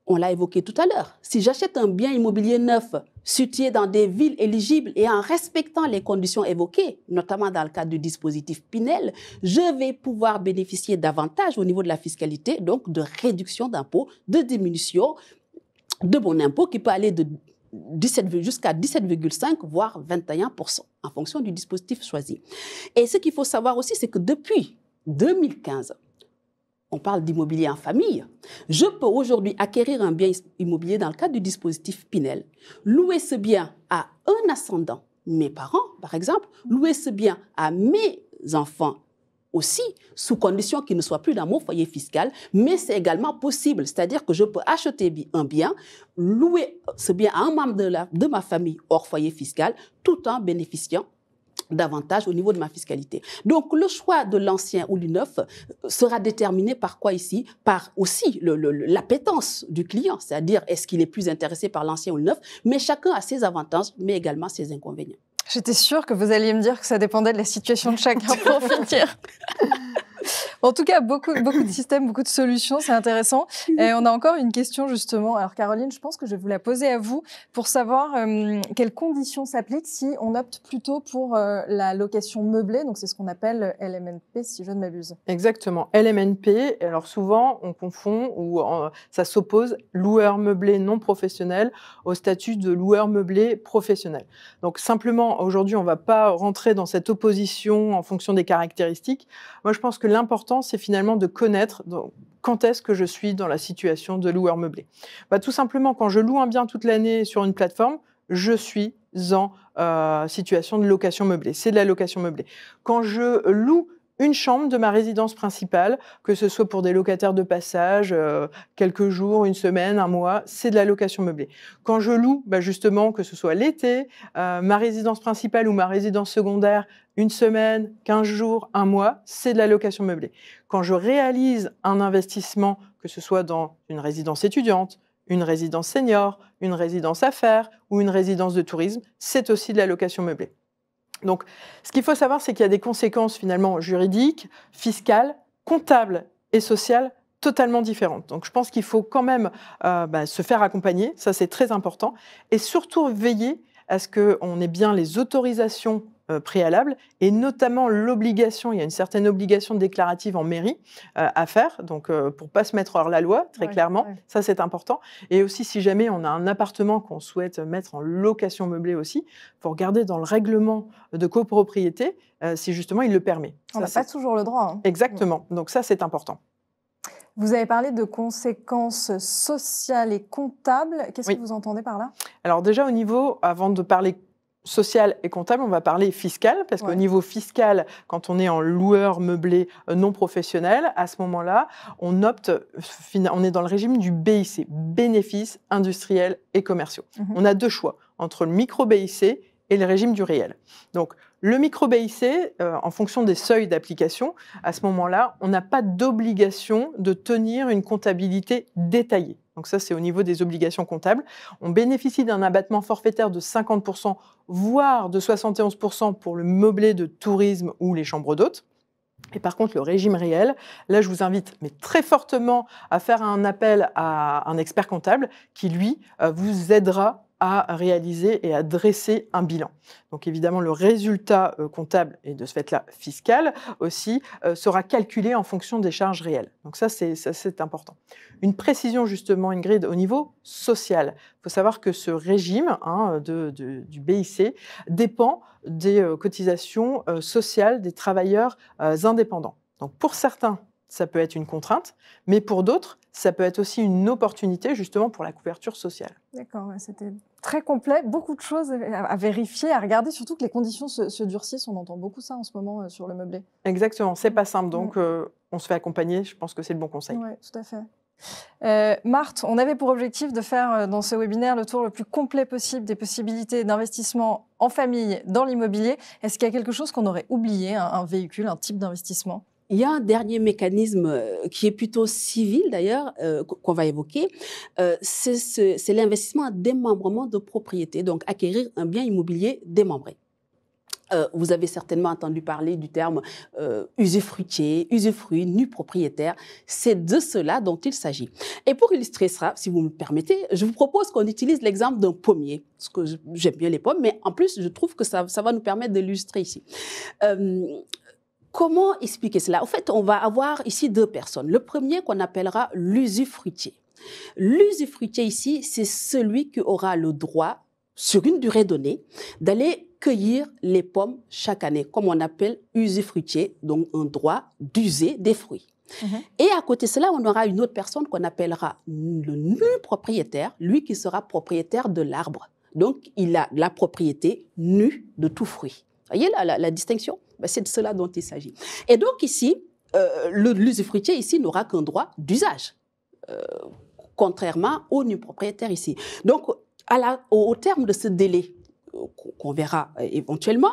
Speaker 3: On l'a évoqué tout à l'heure. Si j'achète un bien immobilier neuf, situé dans des villes éligibles et en respectant les conditions évoquées, notamment dans le cadre du dispositif Pinel, je vais pouvoir bénéficier davantage au niveau de la fiscalité, donc de réduction d'impôts, de diminution de mon impôt qui peut aller de jusqu'à 17,5 voire 21% en fonction du dispositif choisi. Et ce qu'il faut savoir aussi, c'est que depuis 2015, on parle d'immobilier en famille, je peux aujourd'hui acquérir un bien immobilier dans le cadre du dispositif Pinel, louer ce bien à un ascendant, mes parents par exemple, louer ce bien à mes enfants aussi, sous condition qu'il ne soit plus dans mon foyer fiscal, mais c'est également possible. C'est-à-dire que je peux acheter un bien, louer ce bien à un membre de, ma famille hors foyer fiscal, tout en bénéficiant davantage au niveau de ma fiscalité. Donc le choix de l'ancien ou du neuf euh, sera déterminé par quoi ici Par aussi l'appétence du client, c'est-à-dire est-ce qu'il est plus intéressé par l'ancien ou le neuf, mais chacun a ses avantages, mais également ses inconvénients. J'étais sûre que vous alliez me dire que ça dépendait de la situation de chacun pour finir. En tout cas, beaucoup, de systèmes, beaucoup de solutions,
Speaker 1: c'est intéressant. Mhm. Et on a encore une question justement. Alors Caroline, je pense que je vais vous la poser à vous pour savoir euh, quelles conditions s'appliquent si on opte plutôt pour euh, la location meublée, donc c'est ce qu'on appelle LMNP si je ne m'abuse.
Speaker 2: Exactement, LMNP. Alors souvent on confond ou euh, ça s'oppose loueur meublé non professionnel au statut de loueur meublé professionnel. Donc simplement aujourd'hui on ne va pas rentrer dans cette opposition en fonction des caractéristiques. Moi je pense que l'important, c'est finalement de connaître donc, quand est-ce que je suis dans la situation de loueur meublé. Bah, tout simplement, quand je loue un bien toute l'année sur une plateforme, je suis en euh, situation de location meublée. C'est de la location meublée. Quand je loue une chambre de ma résidence principale, que ce soit pour des locataires de passage, euh, quelques jours, une semaine, un mois, c'est de la location meublée. Quand je loue, bah, justement, que ce soit l'été, euh, ma résidence principale ou ma résidence secondaire, une semaine, 15 jours, un mois, c'est de la location meublée. Quand je réalise un investissement, que ce soit dans une résidence étudiante, une résidence senior, une résidence affaires ou une résidence de tourisme, c'est aussi de la location meublée. Donc, ce qu'il faut savoir, c'est qu'il y a des conséquences finalement juridiques, fiscales, comptables et sociales totalement différentes. Donc, je pense qu'il faut quand même euh, bah, se faire accompagner, ça c'est très important, et surtout veiller à ce qu'on ait bien les autorisations euh, préalable et notamment l'obligation, il y a une certaine obligation déclarative en mairie euh, à faire, donc pour euh, pour pas se mettre hors la loi, très clairement, ça c'est important. Et aussi si jamais on a un appartement qu'on souhaite mettre en location meublée aussi, pour regarder dans le règlement de copropriété si justement il le permet. On n'a pas toujours le droit. Hein. Exactement, donc ça c'est important.
Speaker 1: Vous avez parlé de conséquences sociales et comptables. Qu'est-ce que vous entendez par là
Speaker 2: Alors déjà au niveau, avant de parler social et comptable, on va parler fiscal, parce qu'au niveau fiscal, quand on est en loueur meublé euh, non professionnel, à ce moment-là, on opte, on est dans le régime du BIC, bénéfices industriels et commerciaux. Mhm. On a deux choix entre le micro-BIC et le régime du réel. Donc, le micro-BIC, euh, en fonction des seuils d'application, à ce moment-là, on n'a pas d'obligation de tenir une comptabilité détaillée. Donc ça, c'est au niveau des obligations comptables. On bénéficie d'un abattement forfaitaire de 50%, voire de 71% pour le meublé de tourisme ou les chambres d'hôtes. Et par contre, le régime réel, là, je vous invite, mais très fortement, à faire un appel à un expert comptable qui, lui, euh, vous aidera à réaliser et à dresser un bilan. Donc évidemment, le résultat euh, comptable et de ce fait-là fiscal aussi euh, sera calculé en fonction des charges réelles. Donc ça, c'est important. Une précision justement, Ingrid, au niveau social. Il faut savoir que ce régime hein, du BIC dépend des euh, cotisations sociales des travailleurs indépendants. Donc pour certains, ça peut être une contrainte, mais pour d'autres, ça peut être aussi une opportunité justement pour la couverture sociale.
Speaker 1: D'accord, c'était très complet, beaucoup de choses à vérifier, à regarder, surtout que les conditions se, durcissent, on entend beaucoup ça en ce moment euh, sur le meublé.
Speaker 2: Exactement, c'est pas mm. simple, donc mm. euh, on se fait accompagner, je pense que c'est le bon conseil. Oui, tout à fait.
Speaker 1: Euh, Marthe, on avait pour objectif de faire dans ce webinaire le tour le plus complet possible des possibilités d'investissement en famille dans l'immobilier. Est-ce qu'il y a quelque chose qu'on aurait oublié, un véhicule, un type d'investissement
Speaker 3: il y a un dernier mécanisme euh, qui est plutôt civil d'ailleurs, euh, qu'on va évoquer, euh, c'est l'investissement à démembrement de propriété, donc acquérir un bien immobilier démembré. vous avez certainement entendu parler du terme usufruitier, usufruit, nu propriétaire. C'est de cela dont il s'agit. Et pour illustrer cela, si vous me permettez, je vous propose qu'on utilise l'exemple d'un pommier. Parce que j'aime bien les pommes, mais en plus, je trouve que ça, ça va nous permettre de l'illustrer ici Comment expliquer cela En fait, on va avoir ici deux personnes. Le premier qu'on appellera l'usufruitier. L'usufruitier ici, c'est celui qui aura le droit, sur une durée donnée, d'aller cueillir les pommes chaque année, comme on appelle usufruitier, donc un droit d'user des fruits. Mhm. Et à côté de cela, on aura une autre personne qu'on appellera le nu propriétaire, lui qui sera propriétaire de l'arbre. Donc, il a la propriété nue de tout fruit voyez la, distinction ben, C'est de cela dont il s'agit. Et donc ici, euh, l'usufruitier ici n'aura qu'un droit d'usage, euh, contrairement au nu propriétaire ici. Donc, au, terme de ce délai euh, qu'on verra euh, éventuellement,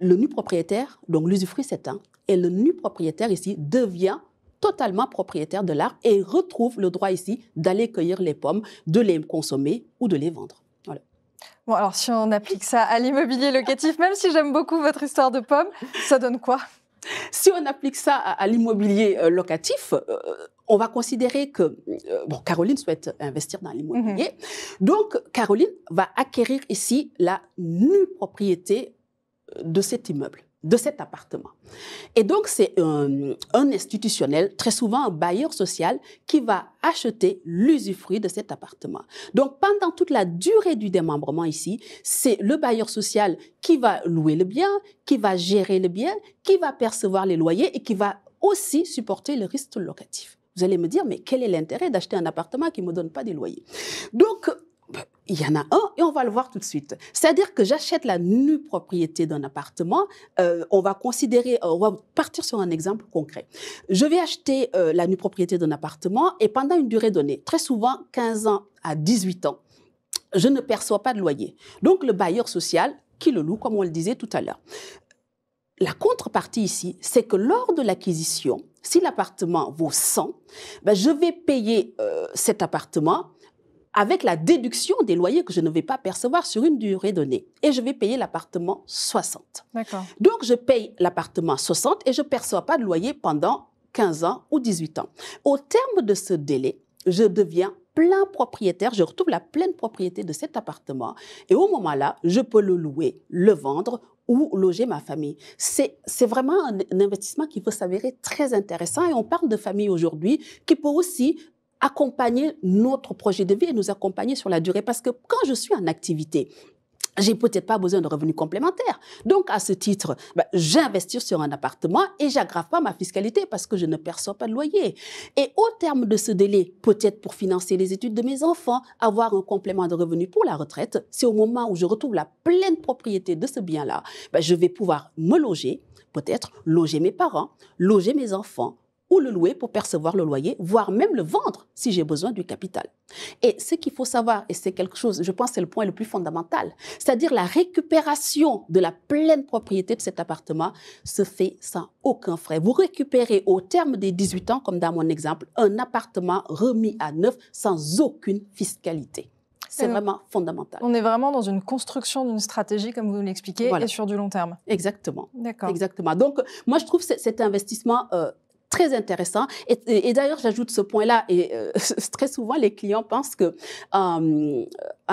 Speaker 3: le nu propriétaire, donc l'usufruit s'éteint, et le nu propriétaire ici devient totalement propriétaire de l'arbre et retrouve le droit ici d'aller cueillir les pommes, de les consommer ou de les vendre.
Speaker 1: Bon, alors si on applique ça à l'immobilier locatif, même si j'aime beaucoup votre histoire de pomme,
Speaker 3: ça donne quoi si on applique ça à, l'immobilier euh, locatif, euh, euh, on va considérer que bon, Caroline souhaite investir dans l'immobilier. Mhm. Donc, Caroline va acquérir ici la nue propriété de cet immeuble de cet appartement. Et donc, c'est un, institutionnel, très souvent un bailleur social, qui va acheter l'usufruit de cet appartement. Donc, pendant toute la durée du démembrement ici, c'est le bailleur social qui va louer le bien, qui va gérer le bien, qui va percevoir les loyers et qui va aussi supporter le risque locatif. Vous allez me dire, mais quel est l'intérêt d'acheter un appartement qui ne me donne pas des loyers Donc, bah, il y en a un et on va le voir tout de suite. C'est-à-dire que j'achète la nue propriété d'un appartement. Euh, on va considérer, euh, on va partir sur un exemple concret. Je vais acheter euh, la nue propriété d'un appartement et pendant une durée donnée, très souvent 15 ans à 18 ans, je ne perçois pas de loyer. Donc le bailleur social qui le loue, comme on le disait tout à l'heure. La contrepartie ici, c'est que lors de l'acquisition, si l'appartement vaut 100, ben, je vais payer cet appartement avec la déduction des loyers que je ne vais pas percevoir sur une durée donnée. Et je vais payer l'appartement 60. Donc, je paye l'appartement 60 et je ne perçois pas de loyer pendant 15 ans ou 18 ans. Au terme de ce délai, je deviens plein propriétaire, je retrouve la pleine propriété de cet appartement. Et au moment-là, je peux le louer, le vendre ou loger ma famille. C'est vraiment un, investissement qui peut s'avérer très intéressant et on parle de famille aujourd'hui qui peut aussi accompagner notre projet de vie et nous accompagner sur la durée. Parce que quand je suis en activité, j'ai peut-être pas besoin de revenus complémentaires. Donc, à ce titre, bah, j'investis sur un appartement et j'aggrave pas ma fiscalité parce que je ne perçois pas de loyer. Et au terme de ce délai, peut-être pour financer les études de mes enfants, avoir un complément de revenus pour la retraite, c'est au moment où je retrouve la pleine propriété de ce bien-là, bah, je vais pouvoir me loger, peut-être loger mes parents, loger mes enfants, ou le louer pour percevoir le loyer, voire même le vendre si j'ai besoin du capital. Et ce qu'il faut savoir, et c'est quelque chose, je pense, c'est le point le plus fondamental, c'est-à-dire la récupération de la pleine propriété de cet appartement se fait sans aucun frais. Vous récupérez au terme des 18 ans, comme dans mon exemple, un appartement remis à neuf sans aucune fiscalité. C'est vraiment fondamental. On est vraiment dans une construction d'une stratégie, comme vous l'expliquez, et sur du long terme. Exactement. D'accord. Exactement. Donc, moi, je trouve cet investissement euh, très intéressant. Et, d'ailleurs, j'ajoute ce point-là, et euh, très souvent, les clients pensent que euh,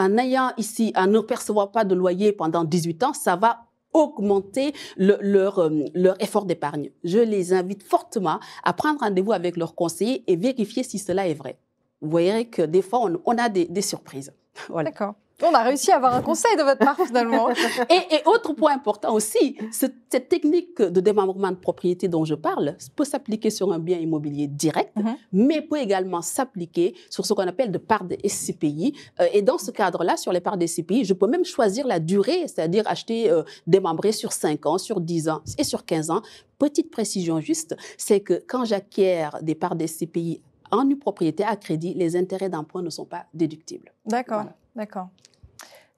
Speaker 3: en ayant ici, en ne percevant pas de loyer pendant 18 ans, ça va augmenter leur, euh, leur effort d'épargne. Je les invite fortement à prendre rendez-vous avec leur conseiller et vérifier si cela est vrai. Vous verrez que des fois, on, a des, surprises. Voilà. D'accord.
Speaker 1: On a réussi à avoir un conseil de votre part finalement.
Speaker 3: et, autre point important aussi, cette, technique de démembrement de propriété dont je parle peut s'appliquer sur un bien immobilier direct, mhm. mais peut également s'appliquer sur ce qu'on appelle de parts de SCPI. Euh, et dans ce cadre-là, sur les parts de SCPI, je peux même choisir la durée, c'est-à-dire acheter euh, démembré sur 5 ans, sur 10 ans et sur 15 ans. Petite précision juste, c'est que quand j'acquiers des parts de SCPI en une propriété à crédit, les intérêts d'emprunt ne sont pas déductibles. D'accord.
Speaker 1: D'accord.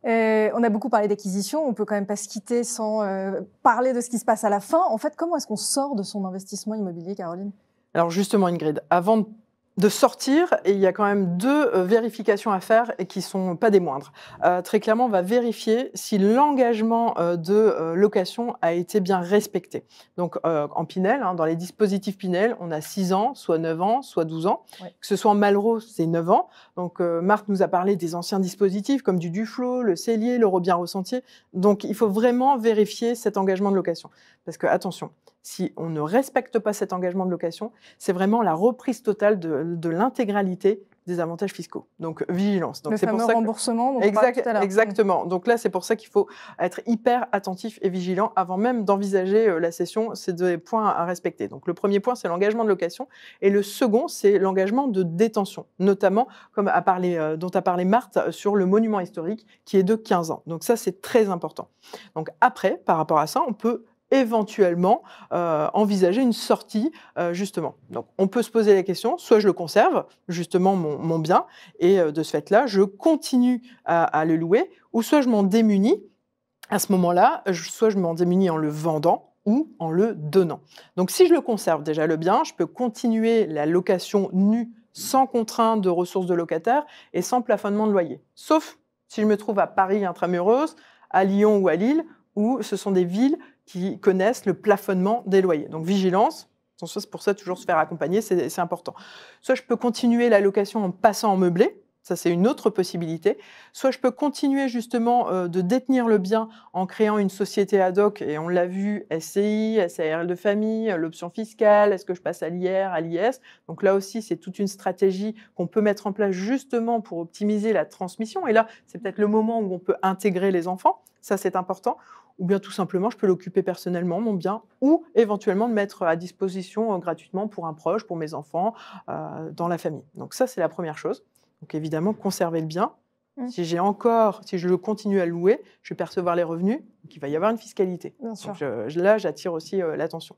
Speaker 1: Euh, on a beaucoup parlé d'acquisition, on peut quand même pas se quitter sans euh, parler de ce qui se passe à la fin. En fait, comment est-ce qu'on sort de son investissement immobilier, Caroline
Speaker 2: Alors justement, Ingrid, avant de de sortir et il y a quand même deux euh, vérifications à faire et qui sont pas des moindres. Euh, très clairement, on va vérifier si l'engagement euh, de location a été bien respecté. Donc en Pinel, hein, dans les dispositifs Pinel, on a 6 ans, soit 9 ans, soit 12 ans. Que ce soit en Malraux, c'est 9 ans. Donc Marc nous a parlé des anciens dispositifs comme du Duflo, le Cellier, le Robien Ressentier. Donc il faut vraiment vérifier cet engagement de location. Parce que attention, si on ne respecte pas cet engagement de location, c'est vraiment la reprise totale de, l'intégralité des avantages fiscaux. Donc vigilance. Donc c'est pour ça remboursement. exactement. Donc là, c'est pour ça qu'il faut être hyper attentif et vigilant avant même d'envisager euh, la session C'est deux points à respecter. Donc le premier point, c'est l'engagement de location, et le second, c'est l'engagement de détention, notamment comme a euh, dont a parlé Marthe euh, sur le monument historique qui est de 15 ans. Donc ça, c'est très important. Donc après, par rapport à ça, on peut éventuellement euh, envisager une sortie, euh, justement. Donc, on peut se poser la question, soit je le conserve, justement, mon, mon bien, et euh, de ce fait-là, je continue à, le louer, ou soit je m'en démunis, à ce moment-là, soit je m'en démunis en le vendant, ou en le donnant. Donc si je le conserve déjà le bien, je peux continuer la location nue sans contrainte de ressources de locataire et sans plafonnement de loyer. Sauf si je me trouve à Paris intramureuse, à Lyon ou à Lille, où ce sont des villes qui connaissent le plafonnement des loyers. Donc vigilance, c'est pour ça toujours se faire accompagner, c'est important. Soit je peux continuer la location en passant en meublé, ça c'est une autre possibilité. Soit je peux continuer justement euh, de détenir le bien en créant une société ad hoc, et on l'a vu, SCI, SARL de famille, l'option fiscale, est-ce que je passe à l'IR, à l'IS Donc là aussi, c'est toute une stratégie qu'on peut mettre en place justement pour optimiser la transmission. Et là, c'est peut-être le moment où on peut intégrer les enfants, ça c'est important ou bien tout simplement, je peux l'occuper personnellement, mon bien, ou éventuellement le mettre à disposition euh, gratuitement pour un proche, pour mes enfants, euh, dans la famille. Donc ça, c'est la première chose. Donc évidemment, conserver le bien. Mmh. Si j'ai encore, si je le continue à louer, je vais percevoir les revenus, donc il va y avoir une fiscalité. Donc euh, là, j'attire aussi l'attention.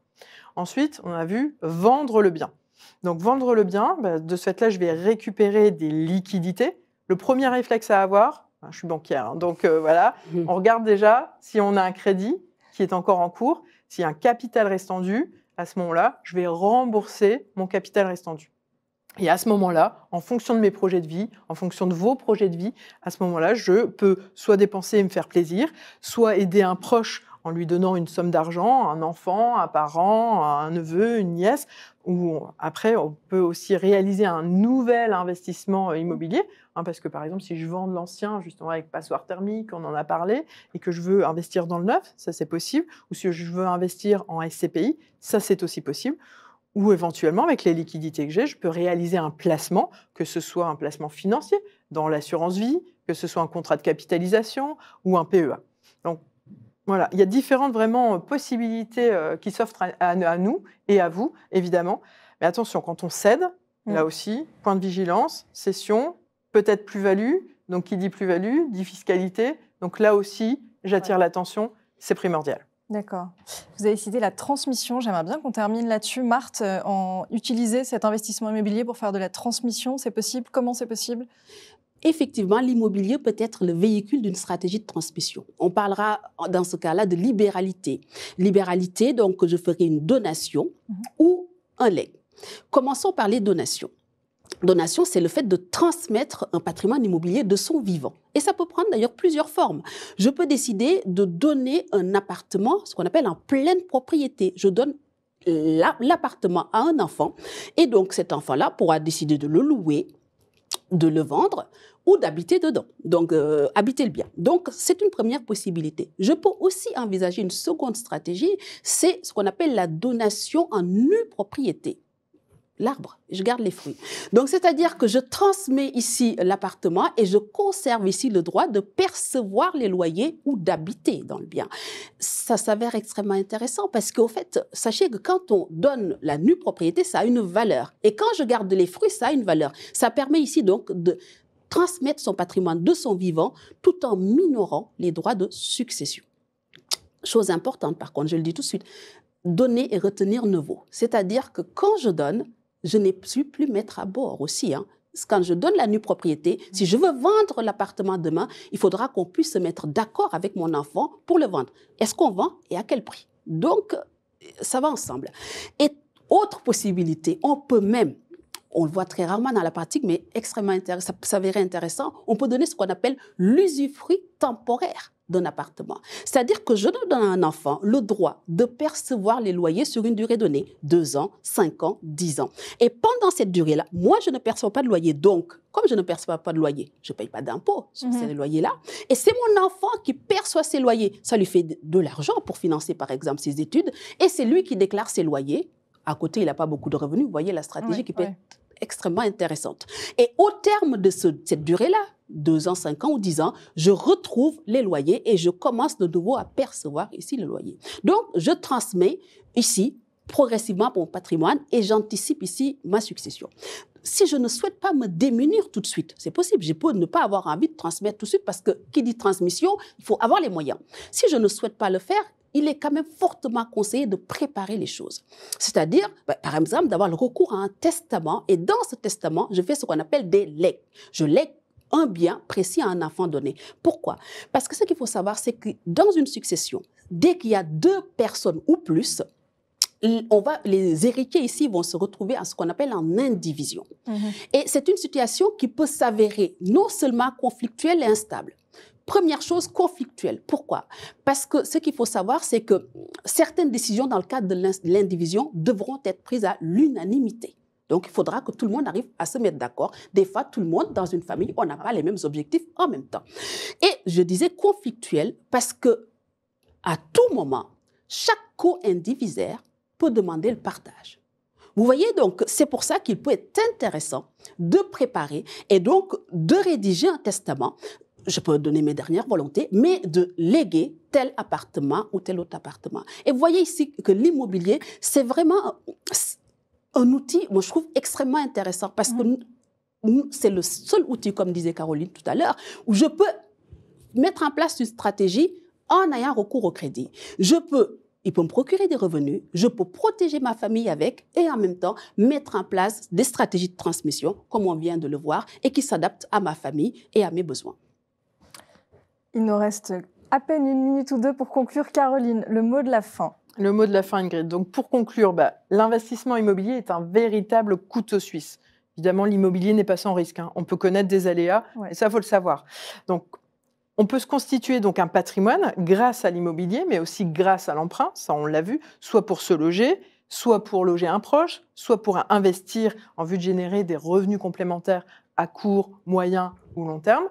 Speaker 2: Ensuite, on a vu vendre le bien. Donc vendre le bien, bah, de ce fait-là, je vais récupérer des liquidités. Le premier réflexe à avoir, je suis bancaire, hein. donc euh, voilà. Mhm. On regarde déjà si on a un crédit qui est encore en cours, s'il y a un capital restant À ce moment-là, je vais rembourser mon capital restendu. Et à ce moment-là, en fonction de mes projets de vie, en fonction de vos projets de vie, à ce moment-là, je peux soit dépenser et me faire plaisir, soit aider un proche en lui donnant une somme d'argent, un enfant, un parent, un neveu, une nièce, ou après, on peut aussi réaliser un nouvel investissement euh, immobilier. Hein, parce que par exemple, si je vends de l'ancien, justement avec passoire thermique, on en a parlé, et que je veux investir dans le neuf, ça c'est possible. Ou si je veux investir en SCPI, ça c'est aussi possible. Ou éventuellement, avec les liquidités que j'ai, je peux réaliser un placement, que ce soit un placement financier dans l'assurance vie, que ce soit un contrat de capitalisation ou un PEA. Donc voilà, il y a différentes vraiment euh, possibilités euh, qui s'offrent à, nous et à vous, évidemment. Mais attention, quand on cède, mm. là aussi, point de vigilance, cession, peut-être plus-value. Donc, qui dit plus-value, dit fiscalité. Donc là aussi, j'attire l'attention, c'est primordial.
Speaker 1: D'accord. Vous avez cité la transmission. J'aimerais bien qu'on termine là-dessus. Marthe, euh, en utiliser cet investissement immobilier pour faire
Speaker 3: de la transmission, c'est possible Comment c'est possible effectivement, l'immobilier peut être le véhicule d'une stratégie de transmission. On parlera euh, dans ce cas-là de libéralité. Libéralité, donc je ferai une donation mhm. ou un lait. Commençons par les donations. Donation, c'est le fait de transmettre un patrimoine immobilier de son vivant. Et ça peut prendre d'ailleurs plusieurs formes. Je peux décider de donner un appartement, ce qu'on appelle en pleine propriété. Je donne l'appartement à un enfant et donc cet enfant-là pourra décider de le louer, de le vendre ou d'habiter dedans, donc euh, habiter le bien. Donc c'est une première possibilité. Je peux aussi envisager une seconde stratégie, c'est ce qu'on appelle la donation en nue propriété l'arbre, je garde les fruits. Donc, c'est-à-dire que je transmets ici l'appartement et je conserve ici le droit de percevoir les loyers ou d'habiter dans le bien. Ça s'avère extrêmement intéressant parce qu'au fait, sachez que quand on donne la nue propriété, ça a une valeur. Et quand je garde les fruits, ça a une valeur. Ça permet ici donc de transmettre son patrimoine de son vivant tout en minorant les droits de succession. Chose importante, par contre, je le dis tout de suite, donner et retenir ne vaut. C'est-à-dire que quand je donne, je ne suis plus maître à bord aussi. Hein. Quand je donne la nue propriété, mm-hmm. si je veux vendre l'appartement demain, il faudra qu'on puisse se mettre d'accord avec mon enfant pour le vendre. Est-ce qu'on vend et à quel prix Donc, ça va ensemble. Et autre possibilité, on peut même, on le voit très rarement dans la pratique, mais extrêmement intéressant, ça s'avérait intéressant, on peut donner ce qu'on appelle l'usufruit temporaire d'un appartement. C'est-à-dire que je donne à un enfant le droit de percevoir les loyers sur une durée donnée, deux ans, cinq ans, dix ans. Et pendant cette durée-là, moi, je ne perçois pas de loyer. Donc, comme je ne perçois pas de loyer, je ne paye pas d'impôts sur mhm. ces loyers-là. Et c'est mon enfant qui perçoit ces loyers. Ça lui fait de l'argent pour financer, par exemple, ses études. Et c'est lui qui déclare ses loyers. À côté, il n'a pas beaucoup de revenus. Vous voyez la stratégie qui peut être extrêmement intéressante. Et au terme de cette durée-là, deux ans, cinq ans ou dix ans, je retrouve les loyers et je commence de nouveau à percevoir ici le loyer. Donc, je transmets ici progressivement mon patrimoine et j'anticipe ici ma succession. Si je ne souhaite pas me démunir tout de suite, c'est possible, je peux ne pas avoir envie de transmettre tout de suite parce que qui dit transmission, il faut avoir les moyens. Si je ne souhaite pas le faire, il est quand même fortement conseillé de préparer les choses. C'est-à-dire, bah, par exemple, d'avoir le recours à un testament. Et dans ce testament, je fais ce qu'on appelle des legs. Je lègue un bien précis à un enfant donné. Pourquoi Parce que ce qu'il faut savoir, c'est que dans une succession, dès qu'il y a deux personnes ou plus, on va, les héritiers ici vont se retrouver à ce qu'on appelle en indivision. Mm-hmm. Et c'est une situation qui peut s'avérer non seulement conflictuelle et instable, Première chose, conflictuelle. Pourquoi Parce que ce qu'il faut savoir, c'est que certaines décisions dans le cadre de l'indivision devront être prises à l'unanimité. Donc, il faudra que tout le monde arrive à se mettre d'accord. Des fois, tout le monde, dans une famille, on n'a pas les mêmes objectifs en même temps. Et je disais conflictuel parce que, à tout moment, chaque co-indivisaire peut demander le partage. Vous voyez donc, c'est pour ça qu'il peut être intéressant de préparer et donc de rédiger un testament. Je peux donner mes dernières volontés, mais de léguer tel appartement ou tel autre appartement. Et vous voyez ici que l'immobilier, c'est vraiment un outil, moi je trouve extrêmement intéressant parce que c'est le seul outil, comme disait Caroline tout à l'heure, où je peux mettre en place une stratégie en ayant recours au crédit. Je peux il peut me procurer des revenus, je peux protéger ma famille avec et en même temps mettre en place des stratégies de transmission, comme on vient de le voir, et qui s'adaptent à ma famille et à mes besoins.
Speaker 1: Il nous reste à peine une minute ou deux pour conclure, Caroline, le mot de la fin.
Speaker 2: Le mot de la fin, Ingrid. Donc, pour conclure, bah, l'investissement immobilier est un véritable couteau suisse. Évidemment, l'immobilier n'est pas sans risque. Hein. On peut connaître des aléas, et ça, faut le savoir. Donc, on peut se constituer donc un patrimoine grâce à l'immobilier, mais aussi grâce à l'emprunt, ça on l'a vu, soit pour se loger, soit pour loger un proche, soit pour investir en vue de générer des revenus complémentaires à court, moyen ou long terme.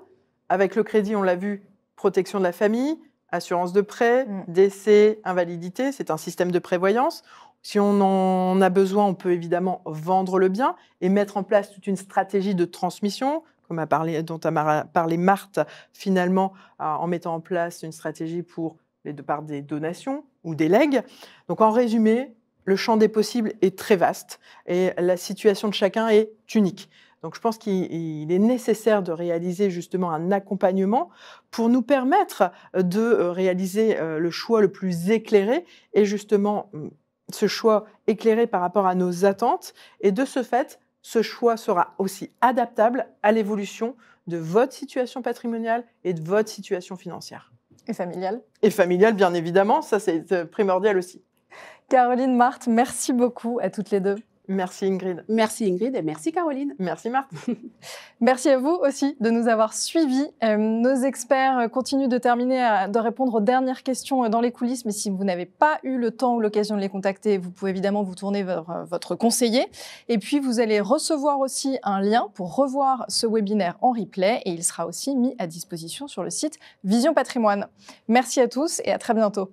Speaker 2: Avec le crédit, on l'a vu, protection de la famille, assurance de prêt, mm. décès, invalidité, c'est un système de prévoyance. Si on en a besoin, on peut évidemment vendre le bien et mettre en place toute une stratégie de transmission, comme a parlé, dont a parlé Marthe, finalement, euh, en mettant en place une stratégie pour les deux parts des donations ou des legs. Donc, en résumé, le champ des possibles est très vaste et la situation de chacun est unique. Donc je pense qu'il est nécessaire de réaliser justement un accompagnement pour nous permettre euh, de euh, réaliser euh, le choix le plus éclairé et justement hum, ce choix éclairé par rapport à nos attentes. Et de ce fait, ce choix sera aussi adaptable à l'évolution de votre situation patrimoniale et de votre situation financière. Et familiale. Et familiale, bien évidemment, ça c'est primordial aussi.
Speaker 1: Caroline, Marthe, merci beaucoup à toutes les deux. Merci Ingrid. Merci Ingrid et merci Caroline. Merci Marthe. merci à vous aussi de nous avoir suivis. Euh, nos experts continuent de terminer de répondre aux dernières questions euh, dans les coulisses, mais si vous n'avez pas eu le temps ou l'occasion de les contacter, vous pouvez évidemment vous tourner vers euh, votre conseiller. Et puis vous allez recevoir aussi un lien pour revoir ce webinaire en replay et il sera aussi mis à disposition sur le site Vision Patrimoine. Merci à tous et à très bientôt.